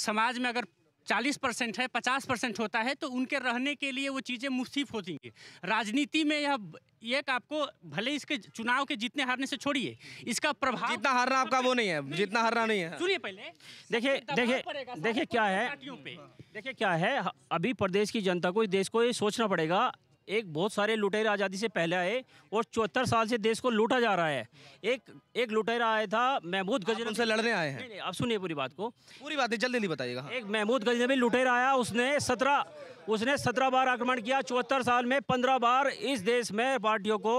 समाज में अगर चालीस परसेंट है पचास परसेंट होता है तो उनके रहने के लिए वो चीज़ें मुस्तीफ होती हैं राजनीति में यह एक आपको भले इसके चुनाव के जितने हारने से छोड़िए इसका प्रभाव जितना हारना आपका वो नहीं है जितना हारना नहीं है सुनिए पहले देखिए देखिए देखिए क्या है देखिए क्या है अभी प्रदेश की जनता को इस देश को ये सोचना पड़ेगा एक बहुत सारे लुटेरे आज़ादी से पहले आए और चौहत्तर साल से देश को लूटा जा रहा है एक एक लुटेरा आया था महमूद गजन से लड़ने आए हैं आप सुनिए पूरी बात को पूरी बात है जल्दी नहीं बताइएगा हाँ। एक महमूद गजन भी लुटेरा आया उसने सत्रह उसने सत्रह बार आक्रमण किया चौहत्तर साल में पंद्रह बार इस देश में पार्टियों को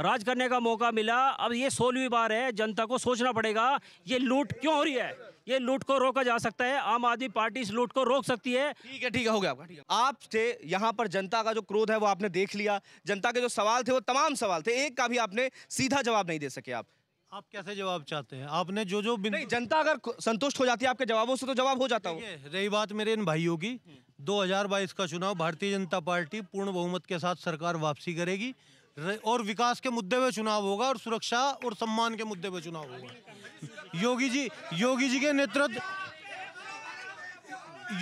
राज करने का मौका मिला अब ये सोलहवीं बार है जनता को सोचना पड़ेगा ये लूट क्यों हो रही है ये लूट को रोका जा सकता है आम आदमी पार्टी इस लूट को रोक सकती है ठीक है ठीक है हो गया आपका ठीक आपसे यहाँ पर जनता का जो क्रोध है वो आपने देख लिया जनता के जो सवाल थे वो तमाम सवाल थे एक का भी आपने सीधा जवाब नहीं दे सके आप आप कैसे जवाब चाहते हैं आपने जो जो नहीं जनता अगर संतुष्ट हो जाती है आपके जवाबों से तो जवाब हो जाता हो रही बात मेरे इन भाइयों की 2022 का चुनाव भारतीय जनता पार्टी पूर्ण बहुमत के साथ सरकार वापसी करेगी और विकास के मुद्दे पे चुनाव होगा और सुरक्षा और सम्मान के मुद्दे पे चुनाव होगा योगी जी योगी जी के नेतृत्व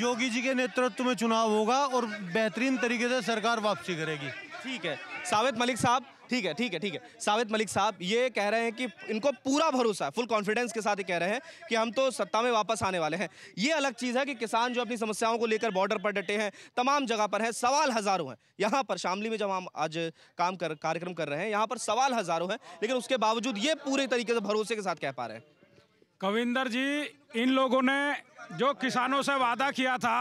योगी जी के नेतृत्व में चुनाव होगा और बेहतरीन तरीके से सरकार वापसी करेगी ठीक है सावित मलिक साहब ठीक है ठीक है ठीक है सावित मलिक साहब ये कह रहे हैं कि इनको पूरा भरोसा है फुल कॉन्फिडेंस के साथ ये कह रहे हैं कि हम तो सत्ता में वापस आने वाले हैं ये अलग चीज़ है कि किसान जो अपनी समस्याओं को लेकर बॉर्डर पर डटे हैं तमाम जगह पर हैं सवाल हज़ारों हैं यहाँ पर शामली में जब हम आज काम कर कार्यक्रम कर रहे हैं यहाँ पर सवाल हज़ारों हैं लेकिन उसके बावजूद ये पूरे तरीके से भरोसे के साथ कह पा रहे हैं कविंदर जी इन लोगों ने जो किसानों से वादा किया था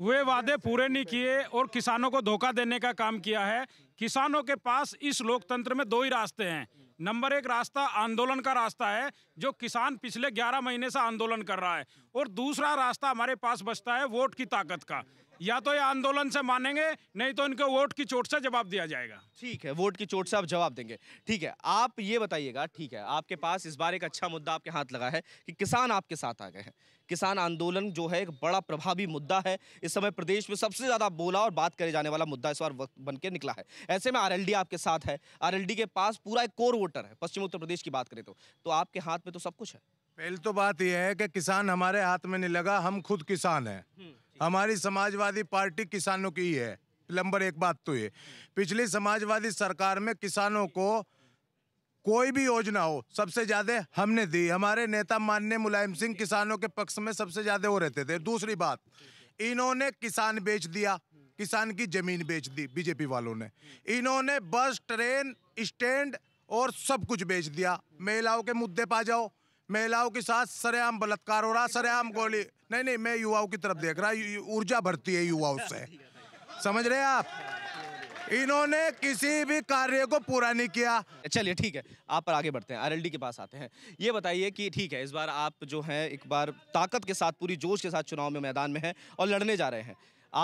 वे वादे पूरे नहीं किए और किसानों को धोखा देने का काम किया है किसानों के पास इस लोकतंत्र में दो ही रास्ते हैं नंबर एक रास्ता आंदोलन का रास्ता है जो किसान पिछले 11 महीने से आंदोलन कर रहा है और दूसरा रास्ता हमारे पास बचता है वोट की ताकत का या तो ये आंदोलन से मानेंगे नहीं तो इनको वोट की चोट से जवाब दिया जाएगा ठीक है वोट की चोट से आप जवाब देंगे ठीक है आप ये बताइएगा ठीक है आपके पास इस बार एक अच्छा मुद्दा आपके हाथ लगा है कि किसान आपके साथ आ गए हैं किसान आंदोलन जो है एक बड़ा प्रभावी मुद्दा है इस समय प्रदेश में सबसे ज़्यादा बोला और बात करे जाने वाला मुद्दा इस बार वक्त बन के निकला है ऐसे में आर आपके साथ है आर के पास पूरा एक कोर वोटर है पश्चिम उत्तर प्रदेश की बात करें तो, तो आपके हाथ में तो सब कुछ है पहले तो बात यह है कि किसान हमारे हाथ में नहीं लगा हम खुद किसान हैं हम्म। हमारी समाजवादी पार्टी किसानों की ही है नंबर एक बात तो ये पिछली समाजवादी सरकार में किसानों को कोई भी योजना हो सबसे ज़्यादा हमने दी हमारे नेता माननीय मुलायम सिंह किसानों के पक्ष में सबसे ज़्यादा हो रहते थे दूसरी बात इन्होंने किसान बेच दिया किसान की ज़मीन बेच दी बीजेपी वालों ने इन्होंने बस ट्रेन स्टैंड और सब कुछ बेच दिया महिलाओं के मुद्दे पा जाओ महिलाओं के साथ सरेआम बलात्कार हो रहा सरेआम गोली नहीं नहीं मैं युवाओं की तरफ देख रहा ऊर्जा भरती है युवाओं से समझ रहे आप इन्होंने किसी भी कार्य को पूरा नहीं किया चलिए ठीक है आप पर आगे बढ़ते हैं आरएलडी के पास आते हैं ये बताइए कि ठीक है इस बार आप जो हैं एक बार ताकत के साथ पूरी जोश के साथ चुनाव में मैदान में हैं और लड़ने जा रहे हैं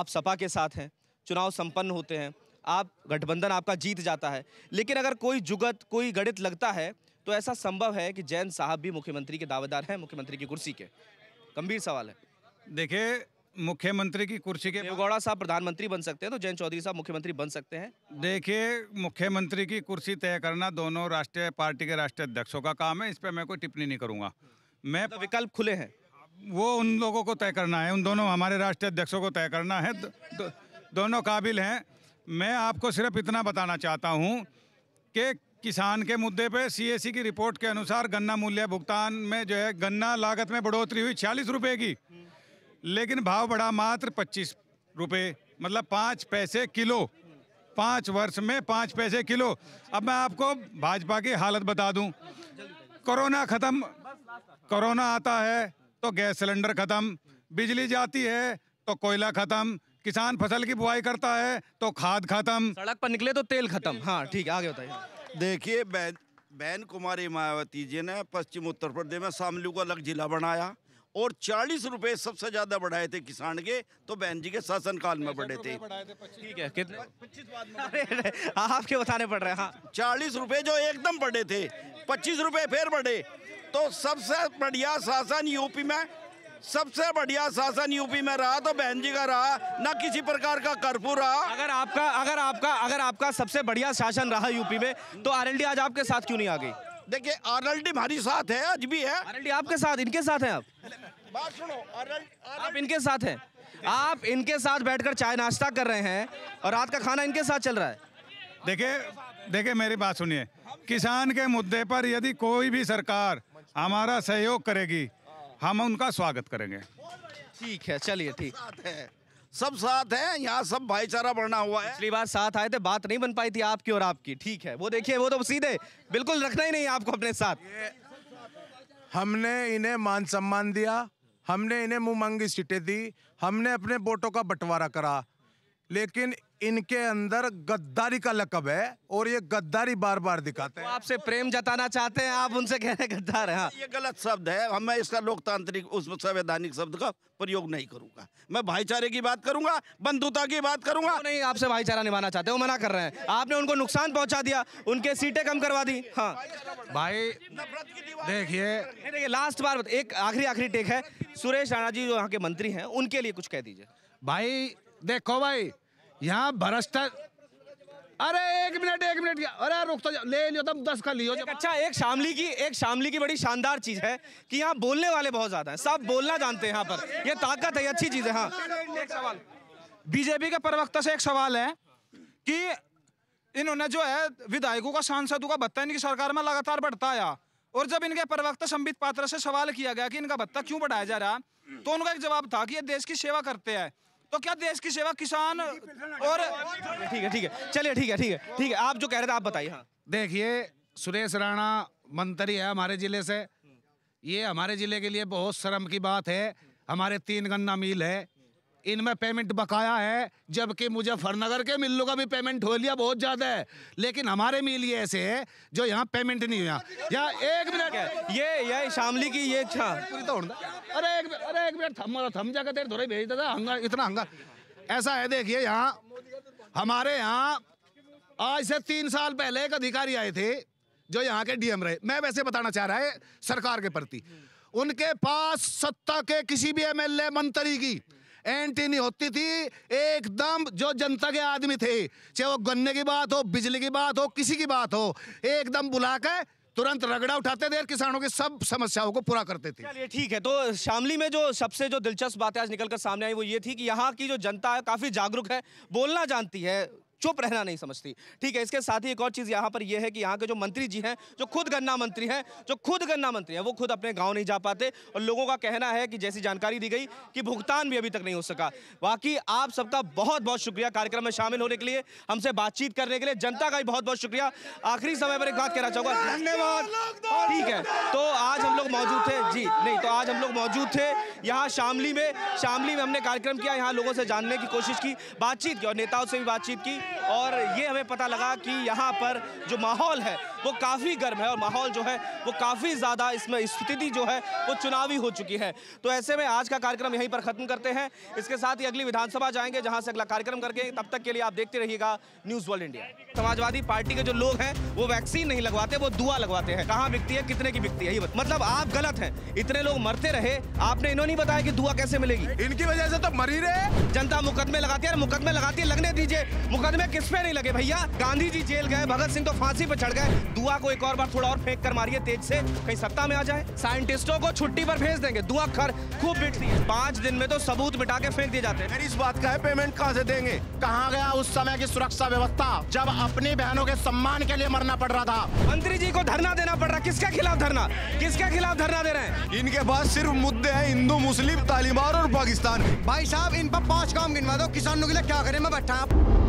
आप सपा के साथ हैं चुनाव संपन्न होते हैं आप गठबंधन आपका जीत जाता है लेकिन अगर कोई जुगत कोई गणित लगता है तो ऐसा संभव है कि जैन साहब भी मुख्यमंत्री के दावेदार हैं मुख्यमंत्री की कुर्सी के गंभीर सवाल है देखिए मुख्यमंत्री की कुर्सी के देवगौड़ा साहब प्रधानमंत्री बन सकते हैं तो जैन चौधरी साहब मुख्यमंत्री बन सकते हैं देखिए मुख्यमंत्री की कुर्सी तय करना दोनों राष्ट्रीय पार्टी के राष्ट्रीय अध्यक्षों का काम है इस पर मैं कोई टिप्पणी नहीं करूँगा मैं तो विकल्प खुले हैं वो उन लोगों को तय करना है उन दोनों हमारे राष्ट्रीय अध्यक्षों को तय करना है दो, दो, दोनों काबिल हैं मैं आपको सिर्फ इतना बताना चाहता हूँ कि किसान के मुद्दे पे सीएसी की रिपोर्ट के अनुसार गन्ना मूल्य भुगतान में जो है गन्ना लागत में बढ़ोतरी हुई छियालीस रुपये की लेकिन भाव बढ़ा मात्र पच्चीस रुपये मतलब पाँच पैसे किलो पाँच वर्ष में पाँच पैसे किलो अब मैं आपको भाजपा की हालत बता दूं कोरोना ख़त्म कोरोना आता है तो गैस सिलेंडर ख़त्म बिजली जाती है तो कोयला ख़त्म किसान फसल की बुआई करता है तो खाद ख़त्म सड़क पर निकले तो तेल ख़त्म हाँ ठीक है आगे बताइए देखिए बैन बहन कुमारी मायावती जी ने पश्चिम उत्तर प्रदेश में शामली को अलग जिला बनाया और चालीस रुपए सबसे ज्यादा बढ़ाए थे किसान के तो बहन जी के शासन काल में बढ़े थे ठीक है कितने हाँ, आपके बताने पड़ रहे हैं हाँ। चालीस रुपए जो एकदम बढ़े थे पच्चीस रुपए फिर बढ़े तो सबसे बढ़िया शासन यूपी में सबसे बढ़िया शासन यूपी में रहा तो बहन जी का रहा ना किसी प्रकार का कर्फ्यू रहा अगर आपका अगर आपका अगर आपका सबसे बढ़िया शासन रहा यूपी में तो आरएलडी आज आपके साथ क्यों नहीं आ गई देखिए आरएलडी हमारी साथ है आज भी है आरएलडी आपके साथ इनके साथ हैं आप बात सुनो आप इनके साथ हैं आप इनके साथ बैठकर चाय नाश्ता कर रहे हैं और रात का खाना इनके साथ चल रहा है देखिए देखिए मेरी बात सुनिए किसान के मुद्दे पर यदि कोई भी सरकार हमारा सहयोग करेगी हम हाँ, उनका स्वागत करेंगे ठीक है चलिए ठीक है सब साथ हैं यहाँ सब भाईचारा बढ़ना हुआ है पिछली बार साथ आए थे बात नहीं बन पाई थी आपकी और आपकी ठीक है वो देखिए वो तो सीधे बिल्कुल रखना ही नहीं आपको अपने साथ हमने इन्हें मान सम्मान दिया हमने इन्हें मुंह मंगी सीटें दी हमने अपने वोटों का बंटवारा करा लेकिन इनके अंदर गद्दारी का लकब है और ये गद्दारी बार बार दिखाते हैं आपसे प्रेम जताना चाहते हैं आप उनसे कह रहे हैं गद्दार हैं हाँ। ये गलत शब्द है हम मैं इसका लोकतांत्रिक उस संवैधानिक शब्द का प्रयोग नहीं करूंगा मैं भाईचारे की बात करूंगा बंधुता की बात करूंगा नहीं आपसे भाईचारा निभाना चाहते वो मना कर रहे हैं आपने उनको नुकसान पहुंचा दिया उनके सीटें कम करवा दी हाँ भाई देखिए लास्ट बार एक आखिरी आखिरी टेक है सुरेश राणा जी जो यहाँ के मंत्री हैं उनके लिए कुछ कह दीजिए भाई देखो भाई यहाँ भ्रष्टाचार अरे एक मिनट एक मिनट अरे रुक तो ले लियो तब तो, दस का लियो एक अच्छा एक शामली की एक शामली की बड़ी शानदार चीज है कि यहाँ बोलने वाले बहुत ज्यादा हैं सब बोलना जानते हैं यहाँ पर ये ताकत है अच्छी चीज है हाँ एक सवाल बीजेपी के प्रवक्ता से एक सवाल है कि इन्होंने जो है विधायकों का सांसदों का भत्ता इनकी सरकार में लगातार बढ़ता आया और जब इनके प्रवक्ता संबित पात्रा से सवाल किया गया कि इनका भत्ता क्यों बढ़ाया जा रहा तो उनका एक जवाब था कि ये देश की सेवा करते हैं तो क्या देश की सेवा किसान और ठीक है ठीक है चलिए ठीक है ठीक है ठीक है आप जो कह रहे थे आप बताइए हाँ देखिए सुरेश राणा मंत्री है हमारे ज़िले से ये हमारे ज़िले के लिए बहुत शर्म की बात है हमारे तीन गन्ना मील है इनमें पेमेंट बकाया है जबकि मुजफ्फरनगर के मिलों का भी पेमेंट हो लिया बहुत ज़्यादा है लेकिन हमारे मिल ये ऐसे है जो यहाँ पेमेंट नहीं हुआ यहाँ एक मिनट ये ये शामली की ये अच्छा तो अरे एक अरे एक मिनट थम थम जाकर तेरे थोड़े भेज देता हंगा इतना हंगा ऐसा है देखिए यहाँ हमारे यहाँ आज से तीन साल पहले एक अधिकारी आए थे जो यहाँ के डीएम रहे मैं वैसे बताना चाह रहा है सरकार के प्रति उनके पास सत्ता के किसी भी एमएलए मंत्री की नहीं होती थी एकदम जो जनता के आदमी थे चाहे वो गन्ने की बात हो बिजली की बात हो किसी की बात हो एकदम बुला कर तुरंत रगड़ा उठाते थे और किसानों की सब समस्याओं को पूरा करते थे चलिए ठीक है तो शामली में जो सबसे जो दिलचस्प बातें आज निकल कर सामने आई वो ये थी कि यहाँ की जो जनता है काफ़ी जागरूक है बोलना जानती है चुप रहना नहीं समझती ठीक है इसके साथ ही एक और चीज़ यहाँ पर यह है कि यहाँ के जो मंत्री जी हैं जो खुद गन्ना मंत्री हैं जो खुद गन्ना मंत्री हैं वो खुद अपने गाँव नहीं जा पाते और लोगों का कहना है कि जैसी जानकारी दी गई कि भुगतान भी अभी तक नहीं हो सका बाकी आप सबका बहुत बहुत शुक्रिया कार्यक्रम में शामिल होने के लिए हमसे बातचीत करने के लिए जनता का भी बहुत बहुत शुक्रिया आखिरी समय पर एक बात कहना चाहूँगा धन्यवाद ठीक है तो आज हम लोग मौजूद थे जी नहीं तो आज हम लोग मौजूद थे यहाँ शामली में शामली में हमने कार्यक्रम किया यहाँ लोगों से जानने की कोशिश की बातचीत की और नेताओं से भी बातचीत की और ये हमें पता लगा कि यहाँ पर जो माहौल है वो काफ़ी गर्म है और माहौल जो है वो काफ़ी ज़्यादा इसमें स्थिति जो है वो चुनावी हो चुकी है तो ऐसे में आज का कार्यक्रम यहीं पर ख़त्म करते हैं इसके साथ ही अगली विधानसभा जाएंगे जहाँ से अगला कार्यक्रम करके तब तक के लिए आप देखते रहिएगा news world India Samajwadi Party के जो लोग हैं वो वैक्सीन नहीं लगवाते वो दुआ लगवाते हैं कहाँ बिकती है कितने की बिकती है मतलब आप गलत हैं इतने लोग मरते रहे आपने इन्होंने नहीं बताया कि दुआ कैसे मिलेगी इनकी वजह से तो मरी रहे जनता मुकदमे लगाती है मुकदमे लगाती है लगने दीजिए मुकदमे में किस पे नहीं लगे भैया गांधी जी जेल गए भगत सिंह तो फांसी पे चढ़ गए दुआ को एक और बार थोड़ा और फेंक कर मारिए तेज से कहीं सत्ता में आ जाए साइंटिस्टों को छुट्टी पर भेज देंगे दुआ खर खूब बिटती है पाँच दिन में तो सबूत मिटा के फेंक दिए जाते हैं इस बात का है पेमेंट कहाँ से देंगे कहाँ गया उस समय की सुरक्षा व्यवस्था जब अपनी बहनों के सम्मान के लिए मरना पड़ रहा था मंत्री जी को धरना देना पड़ रहा किसके खिलाफ धरना किसके खिलाफ धरना दे रहे हैं इनके पास सिर्फ मुद्दे हैं हिंदू मुस्लिम तालिबान और पाकिस्तान भाई साहब इन पर पांच काम गिनवा दो किसानों के लिए क्या करें मैं बैठा